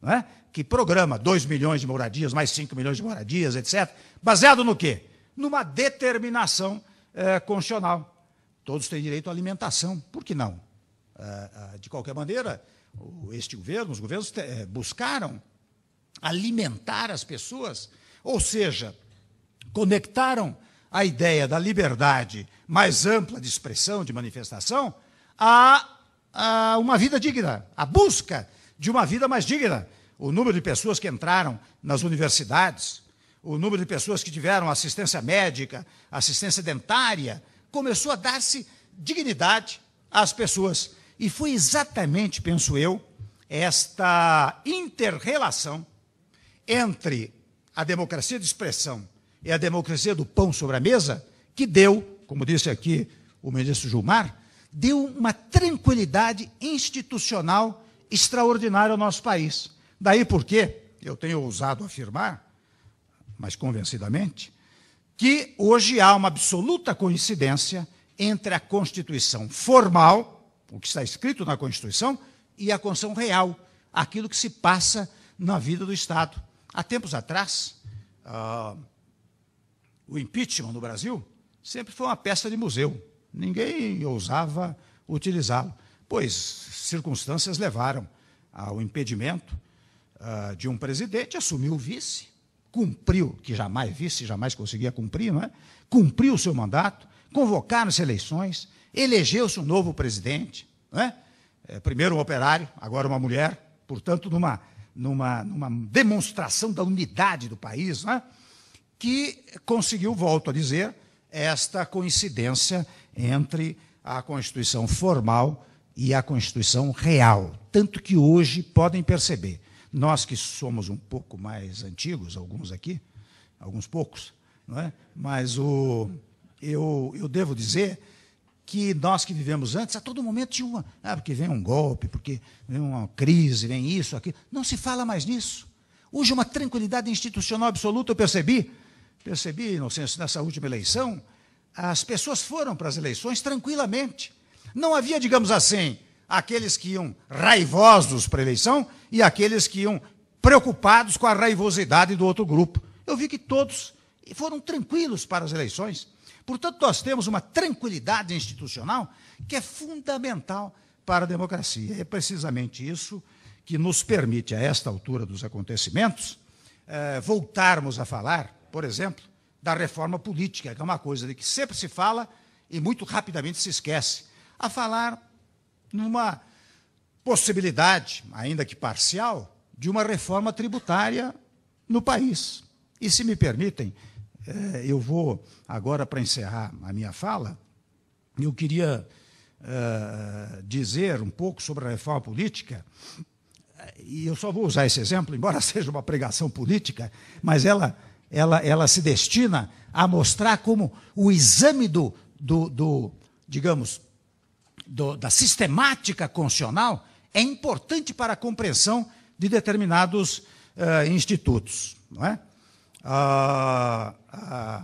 não é? que programa 2 milhões de moradias, mais 5 milhões de moradias, etc., baseado no quê? Numa determinação é, constitucional. Todos têm direito à alimentação, por que não? É, é, de qualquer maneira, este governo, os governos é, buscaram alimentar as pessoas, ou seja, conectaram a ideia da liberdade mais ampla de expressão, de manifestação, a, a uma vida digna, a busca de uma vida mais digna. O número de pessoas que entraram nas universidades, o número de pessoas que tiveram assistência médica, assistência dentária, começou a dar-se dignidade às pessoas. E foi exatamente, penso eu, esta interrelação entre a democracia de expressão é a democracia do pão sobre a mesa, que deu, como disse aqui o ministro Gilmar, deu uma tranquilidade institucional extraordinária ao nosso país. Daí porque eu tenho ousado afirmar, mas convencidamente, que hoje há uma absoluta coincidência entre a Constituição formal, o que está escrito na Constituição, e a Constituição real, aquilo que se passa na vida do Estado. Há tempos atrás, uh, o impeachment no Brasil sempre foi uma peça de museu. Ninguém ousava utilizá-lo, pois circunstâncias levaram ao impedimento uh, de um presidente assumiu o vice, cumpriu, que jamais vice, jamais conseguia cumprir, não é? cumpriu o seu mandato, convocaram-se eleições, elegeu-se um novo presidente, não é? é primeiro um operário, agora uma mulher, portanto, numa, numa, numa demonstração da unidade do país, não é? que conseguiu, volto a dizer, esta coincidência entre a Constituição formal e a Constituição real. Tanto que hoje podem perceber, nós que somos um pouco mais antigos, alguns aqui, alguns poucos, não é? mas o, eu, eu devo dizer que nós que vivemos antes, a todo momento tinha uma. Ah, porque vem um golpe, porque vem uma crise, vem isso, aquilo. Não se fala mais nisso. Hoje, é uma tranquilidade institucional absoluta, eu percebi percebi, Inocêncio, nessa última eleição, as pessoas foram para as eleições tranquilamente. Não havia, digamos assim, aqueles que iam raivosos para a eleição e aqueles que iam preocupados com a raivosidade do outro grupo. Eu vi que todos foram tranquilos para as eleições. Portanto, nós temos uma tranquilidade institucional que é fundamental para a democracia. É precisamente isso que nos permite, a esta altura dos acontecimentos, eh, voltarmos a falar por exemplo, da reforma política, que é uma coisa de que sempre se fala e muito rapidamente se esquece, a falar numa possibilidade, ainda que parcial, de uma reforma tributária no país. E se me permitem, eh, eu vou agora para encerrar a minha fala, eu queria eh, dizer um pouco sobre a reforma política, e eu só vou usar esse exemplo, embora seja uma pregação política, mas ela ela, ela se destina a mostrar como o exame do, do, do digamos, do, da sistemática constitucional é importante para a compreensão de determinados uh, institutos. Não é? Uh,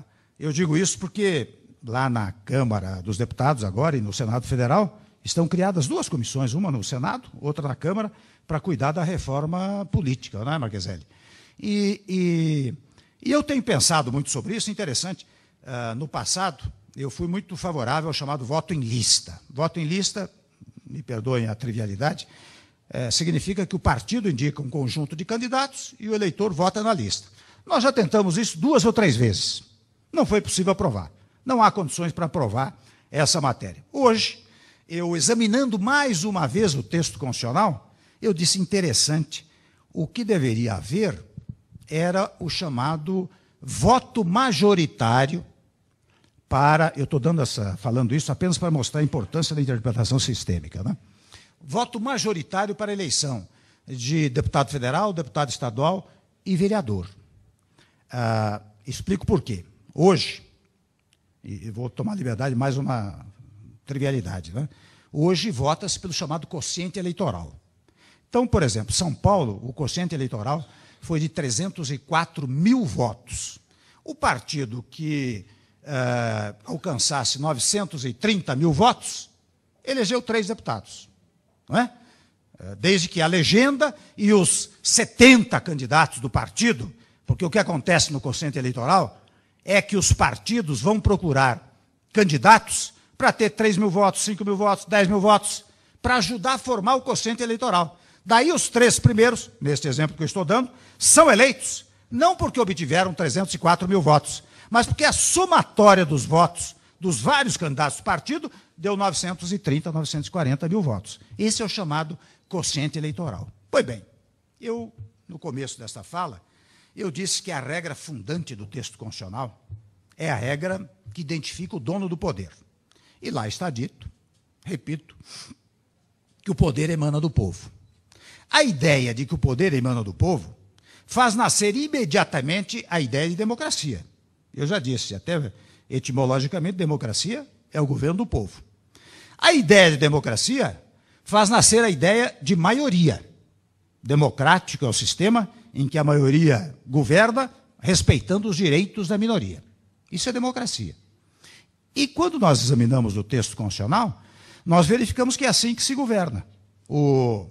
uh, eu digo isso porque lá na Câmara dos Deputados agora e no Senado Federal estão criadas duas comissões, uma no Senado, outra na Câmara, para cuidar da reforma política, não é, Marqueselli? E, e e eu tenho pensado muito sobre isso, interessante. Uh, no passado, eu fui muito favorável ao chamado voto em lista. Voto em lista, me perdoem a trivialidade, é, significa que o partido indica um conjunto de candidatos e o eleitor vota na lista. Nós já tentamos isso duas ou três vezes. Não foi possível aprovar. Não há condições para aprovar essa matéria. Hoje, eu examinando mais uma vez o texto constitucional, eu disse interessante, o que deveria haver era o chamado voto majoritário para, eu estou dando essa, falando isso apenas para mostrar a importância da interpretação sistêmica, né? Voto majoritário para eleição de deputado federal, deputado estadual e vereador. Ah, explico por quê. Hoje, e vou tomar liberdade mais uma trivialidade, né? Hoje vota-se pelo chamado quociente eleitoral. Então, por exemplo, São Paulo, o quociente eleitoral foi de 304 mil votos. O partido que eh, alcançasse 930 mil votos elegeu três deputados, não é? Eh, desde que a legenda e os 70 candidatos do partido, porque o que acontece no consciente eleitoral é que os partidos vão procurar candidatos para ter 3 mil votos, 5 mil votos, 10 mil votos, para ajudar a formar o consciente eleitoral. Daí os três primeiros, neste exemplo que eu estou dando, são eleitos não porque obtiveram 304 mil votos, mas porque a somatória dos votos dos vários candidatos do partido deu 930, 940 mil votos. Esse é o chamado quociente eleitoral. Pois bem, eu, no começo desta fala, eu disse que a regra fundante do texto constitucional é a regra que identifica o dono do poder. E lá está dito, repito, que o poder emana do povo. A ideia de que o poder emana do povo faz nascer imediatamente a ideia de democracia. Eu já disse, até etimologicamente, democracia é o governo do povo. A ideia de democracia faz nascer a ideia de maioria. Democrático é o sistema em que a maioria governa, respeitando os direitos da minoria. Isso é democracia. E quando nós examinamos o texto constitucional, nós verificamos que é assim que se governa. O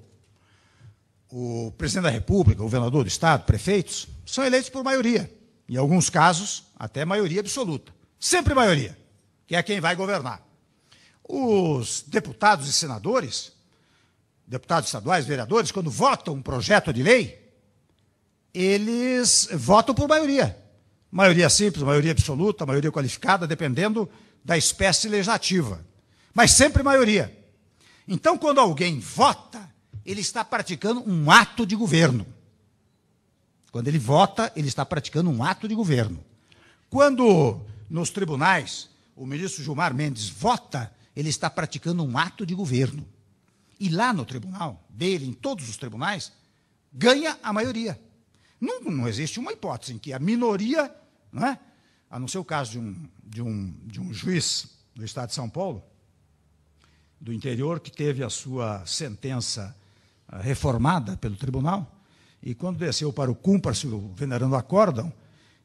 o presidente da República, o governador do Estado, prefeitos, são eleitos por maioria. Em alguns casos, até maioria absoluta. Sempre maioria, que é quem vai governar. Os deputados e senadores, deputados estaduais, vereadores, quando votam um projeto de lei, eles votam por maioria. Maioria simples, maioria absoluta, maioria qualificada, dependendo da espécie legislativa. Mas sempre maioria. Então, quando alguém vota ele está praticando um ato de governo. Quando ele vota, ele está praticando um ato de governo. Quando nos tribunais o ministro Gilmar Mendes vota, ele está praticando um ato de governo. E lá no tribunal dele, em todos os tribunais, ganha a maioria. Não, não existe uma hipótese em que a minoria, não é? a não ser o caso de um, de um, de um juiz do estado de São Paulo, do interior, que teve a sua sentença reformada pelo tribunal, e quando desceu para o cúmplice, o venerando acórdão,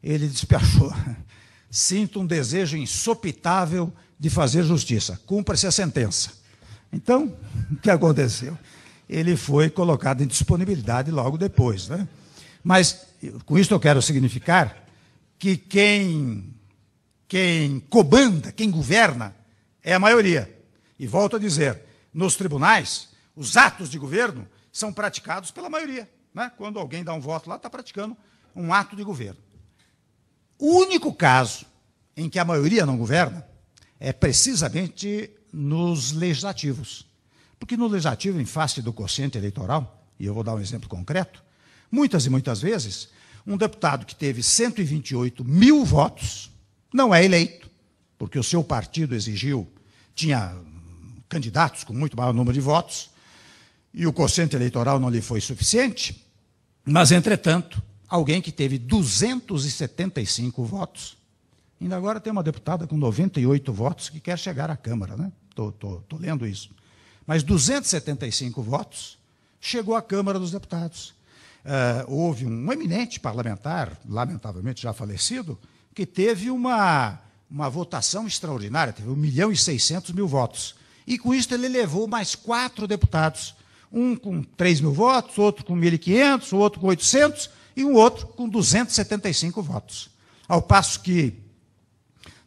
ele despachou. Sinto um desejo insopitável de fazer justiça. Cumpra-se a sentença. Então, o que aconteceu? Ele foi colocado em disponibilidade logo depois. Né? Mas, com isso eu quero significar que quem, quem comanda, quem governa, é a maioria. E volto a dizer, nos tribunais, os atos de governo são praticados pela maioria. Né? Quando alguém dá um voto lá, está praticando um ato de governo. O único caso em que a maioria não governa é precisamente nos legislativos. Porque no legislativo, em face do quociente eleitoral, e eu vou dar um exemplo concreto, muitas e muitas vezes, um deputado que teve 128 mil votos não é eleito, porque o seu partido exigiu, tinha candidatos com muito maior número de votos, e o quociente eleitoral não lhe foi suficiente, mas, entretanto, alguém que teve 275 votos, ainda agora tem uma deputada com 98 votos que quer chegar à Câmara, né? Estou tô, tô, tô lendo isso. Mas 275 votos chegou à Câmara dos Deputados. Uh, houve um eminente parlamentar, lamentavelmente já falecido, que teve uma, uma votação extraordinária, teve 1 milhão e 600 mil votos. E com isso ele levou mais quatro deputados um com 3 mil votos, outro com 1.500, outro com 800 e um outro com 275 votos. Ao passo que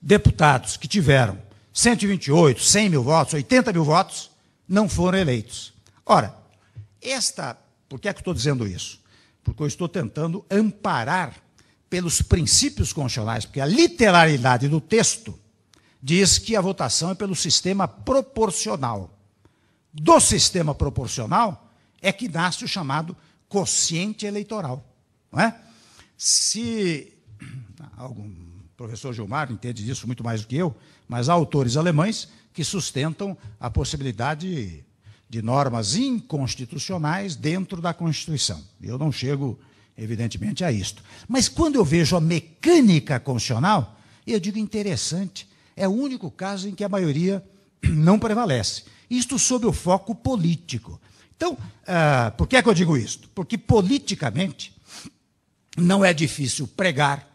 deputados que tiveram 128, 100 mil votos, 80 mil votos, não foram eleitos. Ora, esta. Por que é que estou dizendo isso? Porque eu estou tentando amparar pelos princípios constitucionais, porque a literalidade do texto diz que a votação é pelo sistema proporcional do sistema proporcional é que nasce o chamado quociente eleitoral. Não é? Se algum professor Gilmar entende disso muito mais do que eu, mas há autores alemães que sustentam a possibilidade de normas inconstitucionais dentro da Constituição. Eu não chego, evidentemente, a isto. Mas quando eu vejo a mecânica constitucional, eu digo interessante. É o único caso em que a maioria não prevalece. Isto sob o foco político. Então, ah, por que é que eu digo isto? Porque politicamente não é difícil pregar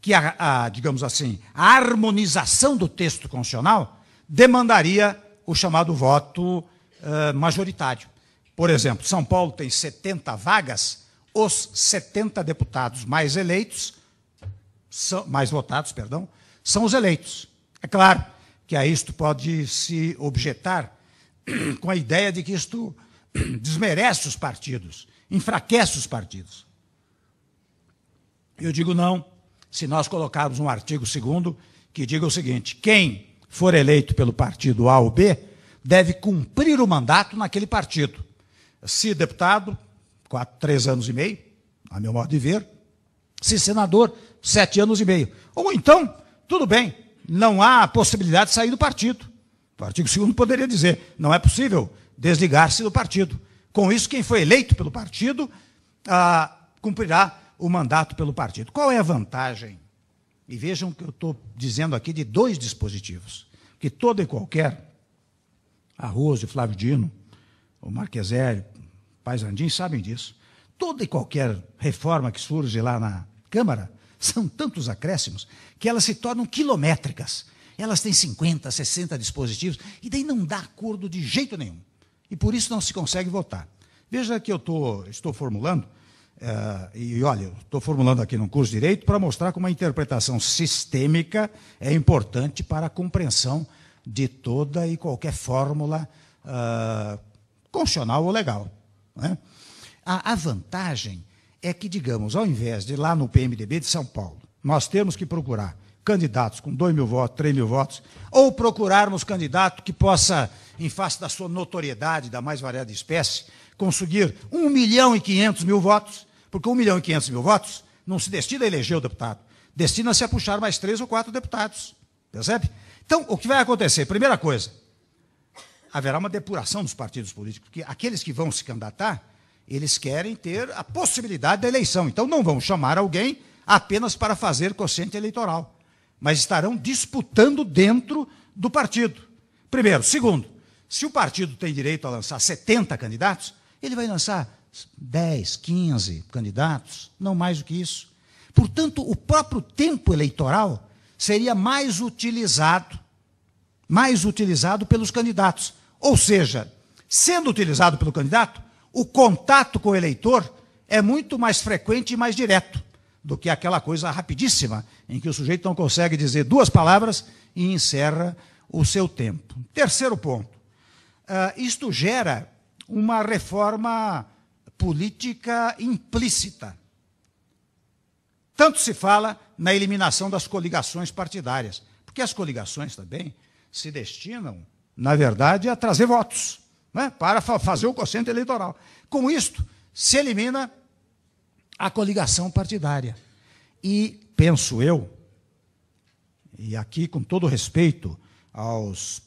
que a, a, digamos assim, a harmonização do texto constitucional demandaria o chamado voto ah, majoritário. Por exemplo, São Paulo tem 70 vagas, os 70 deputados mais eleitos, são, mais votados, perdão, são os eleitos. É claro que a isto pode se objetar com a ideia de que isto desmerece os partidos, enfraquece os partidos. Eu digo não, se nós colocarmos um artigo segundo que diga o seguinte: quem for eleito pelo partido A ou B deve cumprir o mandato naquele partido. Se deputado, quatro, três anos e meio, a meu modo de ver. Se senador, sete anos e meio. Ou então, tudo bem, não há possibilidade de sair do partido. O artigo 2 poderia dizer: não é possível desligar-se do partido. Com isso, quem foi eleito pelo partido ah, cumprirá o mandato pelo partido. Qual é a vantagem? E vejam que eu estou dizendo aqui de dois dispositivos, que todo e qualquer, Arroz, Flávio Dino, o Marquesério, Paisandim Andim sabem disso. Toda e qualquer reforma que surge lá na Câmara são tantos acréscimos que elas se tornam quilométricas. Elas têm 50, 60 dispositivos e daí não dá acordo de jeito nenhum. E por isso não se consegue votar. Veja que eu tô, estou formulando, eh, e olha, estou formulando aqui num curso de direito para mostrar como a interpretação sistêmica é importante para a compreensão de toda e qualquer fórmula uh, constitucional ou legal. Né? A, a vantagem é que, digamos, ao invés de lá no PMDB de São Paulo, nós temos que procurar candidatos com 2 mil votos, 3 mil votos, ou procurarmos candidato que possa, em face da sua notoriedade da mais variada espécie, conseguir 1 milhão e 500 mil votos, porque 1 milhão e 500 mil votos não se destina a eleger o deputado, destina-se a puxar mais três ou quatro deputados. Percebe? Então, o que vai acontecer? Primeira coisa, haverá uma depuração dos partidos políticos, porque aqueles que vão se candidatar eles querem ter a possibilidade da eleição. Então não vão chamar alguém apenas para fazer quociente eleitoral, mas estarão disputando dentro do partido. Primeiro. Segundo, se o partido tem direito a lançar 70 candidatos, ele vai lançar 10, 15 candidatos, não mais do que isso. Portanto, o próprio tempo eleitoral seria mais utilizado, mais utilizado pelos candidatos. Ou seja, sendo utilizado pelo candidato, o contato com o eleitor é muito mais frequente e mais direto do que aquela coisa rapidíssima em que o sujeito não consegue dizer duas palavras e encerra o seu tempo. Terceiro ponto: uh, isto gera uma reforma política implícita. Tanto se fala na eliminação das coligações partidárias, porque as coligações também se destinam, na verdade, a trazer votos né, para fa fazer o quociente eleitoral. Com isto, se elimina a coligação partidária. E, penso eu, e aqui com todo respeito aos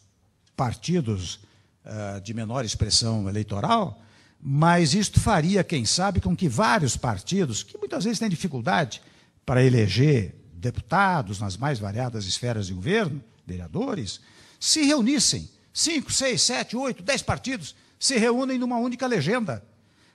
partidos uh, de menor expressão eleitoral, mas isto faria, quem sabe, com que vários partidos, que muitas vezes têm dificuldade para eleger deputados nas mais variadas esferas de governo, vereadores, se reunissem Cinco, seis, sete, oito, dez partidos se reúnem numa única legenda.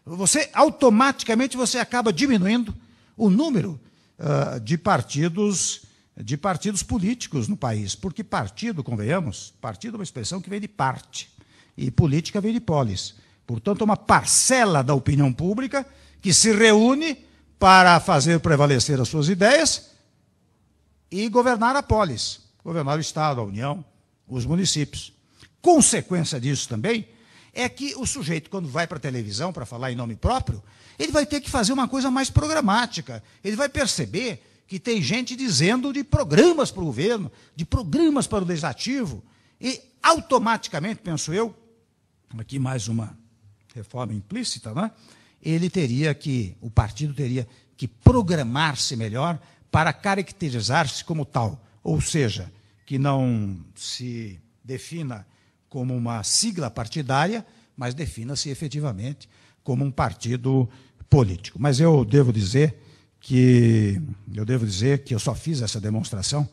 Você automaticamente você acaba diminuindo o número uh, de partidos de partidos políticos no país, porque partido, convenhamos, partido é uma expressão que vem de parte e política vem de polis. Portanto, é uma parcela da opinião pública que se reúne para fazer prevalecer as suas ideias e governar a polis, governar o Estado, a União, os municípios. Consequência disso também é que o sujeito, quando vai para a televisão para falar em nome próprio, ele vai ter que fazer uma coisa mais programática. Ele vai perceber que tem gente dizendo de programas para o governo, de programas para o legislativo, e automaticamente, penso eu, aqui mais uma reforma implícita, né? ele teria que, o partido teria que programar-se melhor para caracterizar-se como tal, ou seja, que não se defina como uma sigla partidária, mas defina-se efetivamente como um partido político. Mas eu devo dizer que eu devo dizer que eu só fiz essa demonstração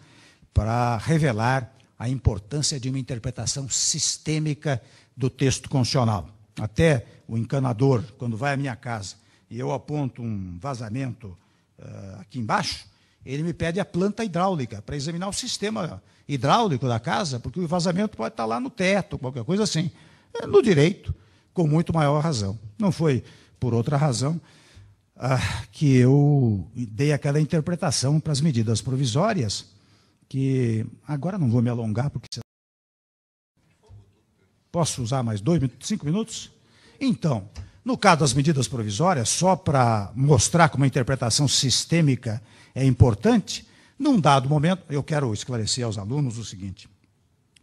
para revelar a importância de uma interpretação sistêmica do texto constitucional. Até o encanador, quando vai à minha casa e eu aponto um vazamento uh, aqui embaixo, ele me pede a planta hidráulica para examinar o sistema hidráulico da casa, porque o vazamento pode estar lá no teto, qualquer coisa assim. É no direito, com muito maior razão. Não foi por outra razão ah, que eu dei aquela interpretação para as medidas provisórias, que agora não vou me alongar, porque. Posso usar mais dois, cinco minutos? Então, no caso das medidas provisórias, só para mostrar como a interpretação sistêmica é importante, num dado momento, eu quero esclarecer aos alunos o seguinte: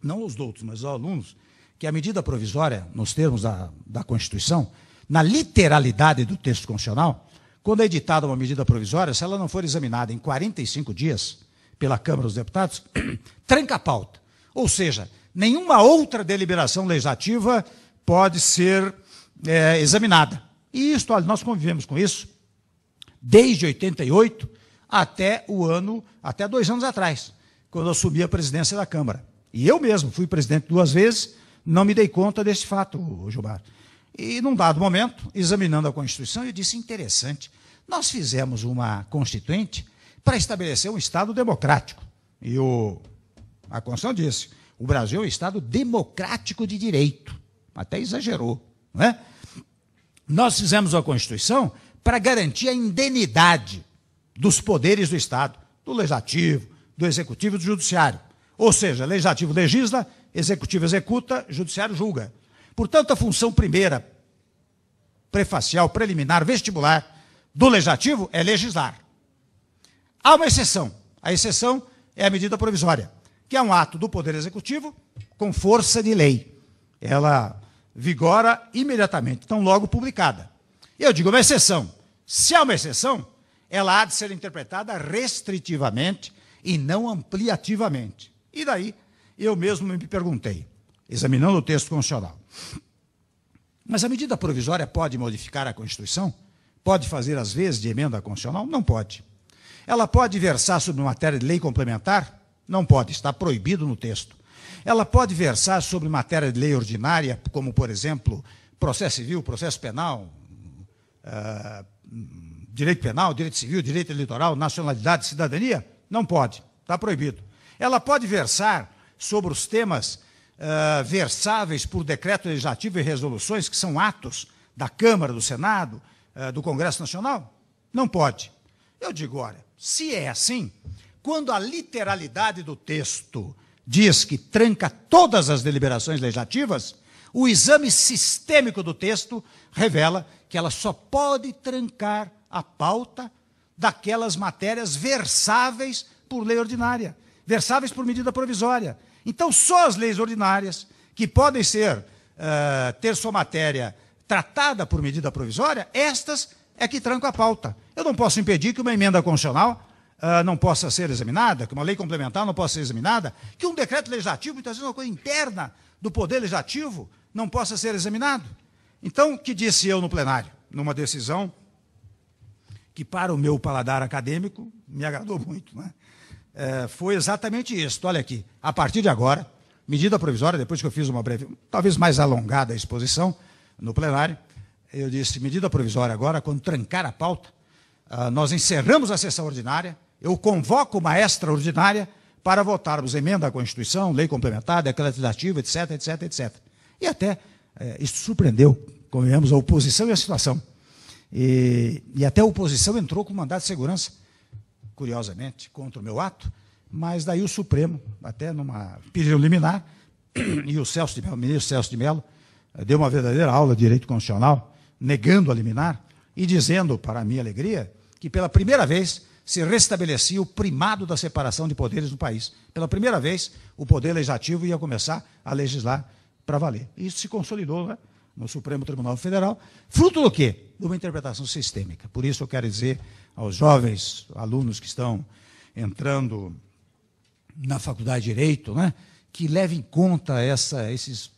não aos doutos, mas aos alunos, que a medida provisória, nos termos da, da Constituição, na literalidade do texto constitucional, quando é editada uma medida provisória, se ela não for examinada em 45 dias pela Câmara dos Deputados, tranca a pauta. Ou seja, nenhuma outra deliberação legislativa pode ser é, examinada. E isto, olha, nós convivemos com isso desde 88, até o ano, até dois anos atrás, quando eu assumi a presidência da Câmara. E eu mesmo fui presidente duas vezes, não me dei conta desse fato, Gilmar. E num dado momento, examinando a Constituição, eu disse: interessante, nós fizemos uma Constituinte para estabelecer um Estado democrático. E o, a Constituição disse: o Brasil é um Estado democrático de direito. Até exagerou, não é? Nós fizemos a Constituição para garantir a indenidade dos poderes do Estado, do legislativo, do executivo e do judiciário. Ou seja, legislativo legisla, executivo executa, judiciário julga. Portanto, a função primeira, prefacial, preliminar, vestibular do legislativo é legislar. Há uma exceção. A exceção é a medida provisória, que é um ato do poder executivo com força de lei. Ela vigora imediatamente, tão logo publicada. Eu digo uma exceção. Se há uma exceção, ela há de ser interpretada restritivamente e não ampliativamente. E daí eu mesmo me perguntei, examinando o texto constitucional. Mas a medida provisória pode modificar a Constituição? Pode fazer às vezes de emenda constitucional? Não pode. Ela pode versar sobre matéria de lei complementar? Não pode, está proibido no texto. Ela pode versar sobre matéria de lei ordinária, como, por exemplo, processo civil, processo penal, uh, direito penal, direito civil, direito eleitoral, nacionalidade, cidadania? Não pode, está proibido. Ela pode versar sobre os temas uh, versáveis por decreto legislativo e resoluções, que são atos da Câmara, do Senado, uh, do Congresso Nacional? Não pode. Eu digo, olha, se é assim, quando a literalidade do texto diz que tranca todas as deliberações legislativas, o exame sistêmico do texto revela que ela só pode trancar a pauta daquelas matérias versáveis por lei ordinária, versáveis por medida provisória. Então, só as leis ordinárias, que podem ser, uh, ter sua matéria tratada por medida provisória, estas é que trancam a pauta. Eu não posso impedir que uma emenda constitucional uh, não possa ser examinada, que uma lei complementar não possa ser examinada, que um decreto legislativo, muitas vezes uma coisa interna do Poder Legislativo, não possa ser examinado. Então, o que disse eu no plenário, numa decisão que para o meu paladar acadêmico me agradou muito. Né? É, foi exatamente isso. Olha aqui, a partir de agora, medida provisória, depois que eu fiz uma breve, talvez mais alongada exposição no plenário, eu disse, medida provisória agora, quando trancar a pauta, ah, nós encerramos a sessão ordinária, eu convoco uma extraordinária para votarmos emenda à Constituição, lei complementar, decreto legislativo, etc, etc, etc. E até, eh, isso surpreendeu, convenhamos, a oposição e a situação. E, e até a oposição entrou com mandado de segurança, curiosamente, contra o meu ato, mas daí o Supremo, até numa pedido liminar, e o Celso de Mello, o ministro Celso de Mello, deu uma verdadeira aula de direito constitucional, negando a liminar e dizendo, para minha alegria, que pela primeira vez se restabelecia o primado da separação de poderes no país. Pela primeira vez, o poder legislativo ia começar a legislar para valer. Isso se consolidou, né? no Supremo Tribunal Federal, fruto do quê? De uma interpretação sistêmica. Por isso eu quero dizer aos jovens alunos que estão entrando na faculdade de Direito, né, que levem em conta essa, esses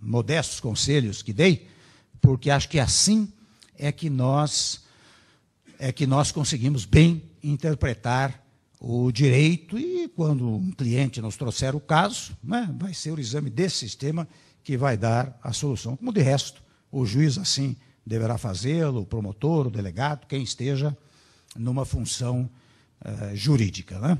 modestos conselhos que dei, porque acho que assim é que nós é que nós conseguimos bem interpretar o direito e quando um cliente nos trouxer o caso, né, vai ser o exame desse sistema que vai dar a solução. Como de resto, o juiz assim deverá fazê-lo, o promotor, o delegado, quem esteja numa função eh, jurídica. Né?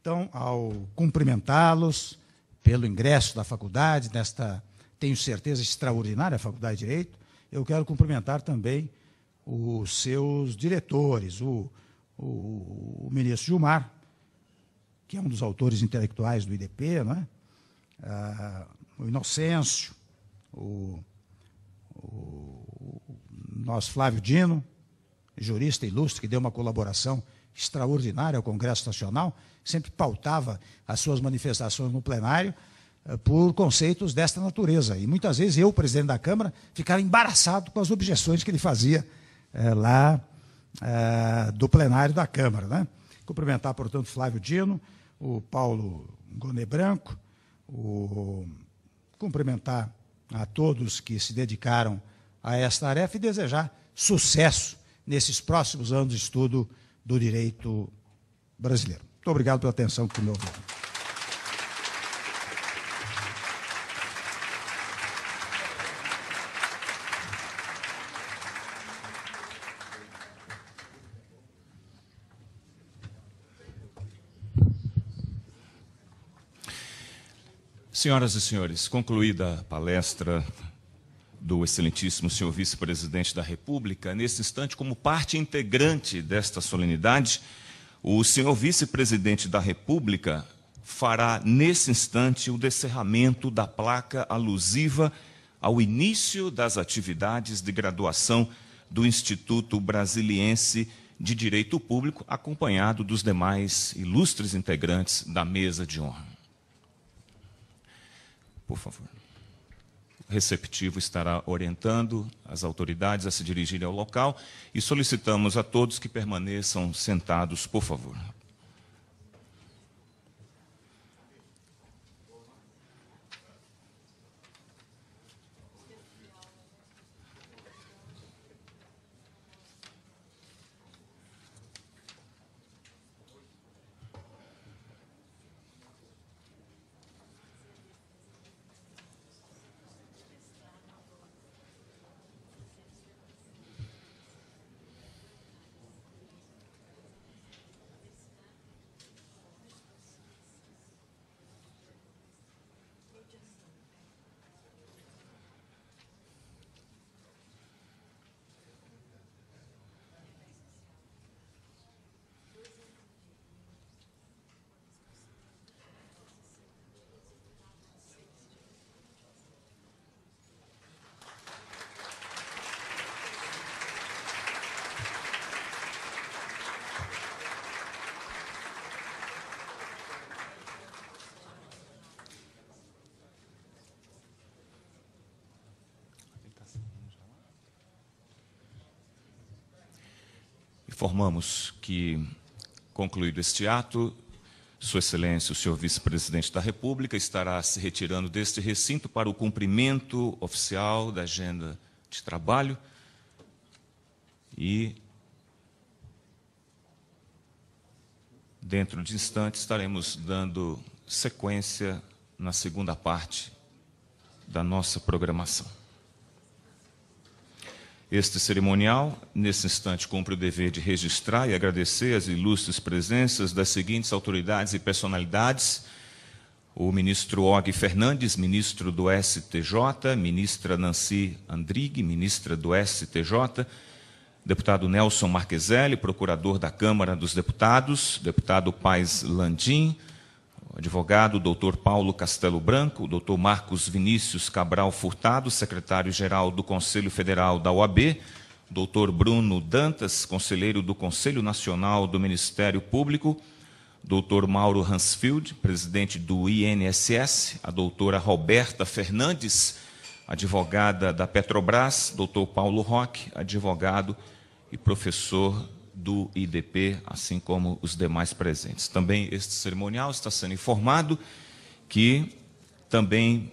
Então, ao cumprimentá-los pelo ingresso da faculdade, nesta, tenho certeza, extraordinária Faculdade de Direito, eu quero cumprimentar também os seus diretores, o, o, o ministro Gilmar, que é um dos autores intelectuais do IDP, não é? Ah, o Inocêncio, o, o, nosso Flávio Dino, jurista ilustre, que deu uma colaboração extraordinária ao Congresso Nacional, sempre pautava as suas manifestações no plenário eh, por conceitos desta natureza. E muitas vezes eu, presidente da Câmara, ficava embaraçado com as objeções que ele fazia é, lá é, do plenário da Câmara. Né? Cumprimentar, portanto, Flávio Dino, o Paulo Goné Branco, o cumprimentar a todos que se dedicaram a esta tarefa e desejar sucesso nesses próximos anos de estudo do direito brasileiro. Muito obrigado pela atenção que me ouviu. Senhoras e senhores, concluída a palestra do excelentíssimo senhor vice-presidente da República, nesse instante, como parte integrante desta solenidade, o senhor vice-presidente da República fará nesse instante o descerramento da placa alusiva ao início das atividades de graduação do Instituto Brasiliense de Direito Público, acompanhado dos demais ilustres integrantes da mesa de honra por favor. O receptivo estará orientando as autoridades a se dirigirem ao local e solicitamos a todos que permaneçam sentados, por favor. informamos que, concluído este ato, Sua Excelência, o senhor vice-presidente da República, estará se retirando deste recinto para o cumprimento oficial da agenda de trabalho e, dentro de instantes, estaremos dando sequência na segunda parte da nossa programação. Este cerimonial, nesse instante, cumpre o dever de registrar e agradecer as ilustres presenças das seguintes autoridades e personalidades: o ministro Og Fernandes, ministro do STJ, ministra Nancy Andrigue, ministra do STJ, deputado Nelson Marqueselli, procurador da Câmara dos Deputados, deputado Pais Landim, advogado doutor Paulo Castelo Branco, doutor Marcos Vinícius Cabral Furtado, secretário-geral do Conselho Federal da OAB, doutor Bruno Dantas, conselheiro do Conselho Nacional do Ministério Público, doutor Mauro Hansfield, presidente do INSS, a doutora Roberta Fernandes, advogada da Petrobras, doutor Paulo Roque, advogado e professor do IDP, assim como os demais presentes. Também este cerimonial está sendo informado que também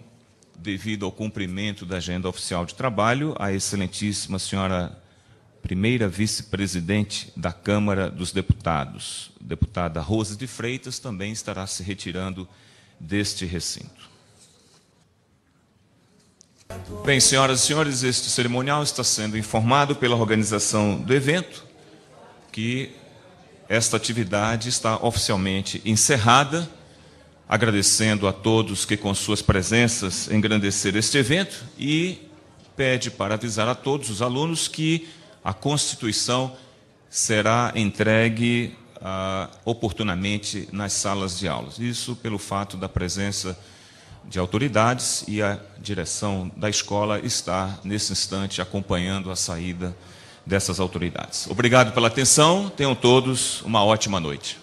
devido ao cumprimento da agenda oficial de trabalho, a excelentíssima senhora primeira vice-presidente da Câmara dos Deputados, deputada Rosa de Freitas, também estará se retirando deste recinto. Bem, senhoras e senhores, este cerimonial está sendo informado pela organização do evento, que esta atividade está oficialmente encerrada, agradecendo a todos que, com suas presenças, engrandeceram este evento e pede para avisar a todos os alunos que a Constituição será entregue ah, oportunamente nas salas de aulas. Isso pelo fato da presença de autoridades e a direção da escola está nesse instante, acompanhando a saída dessas autoridades. Obrigado pela atenção, tenham todos uma ótima noite.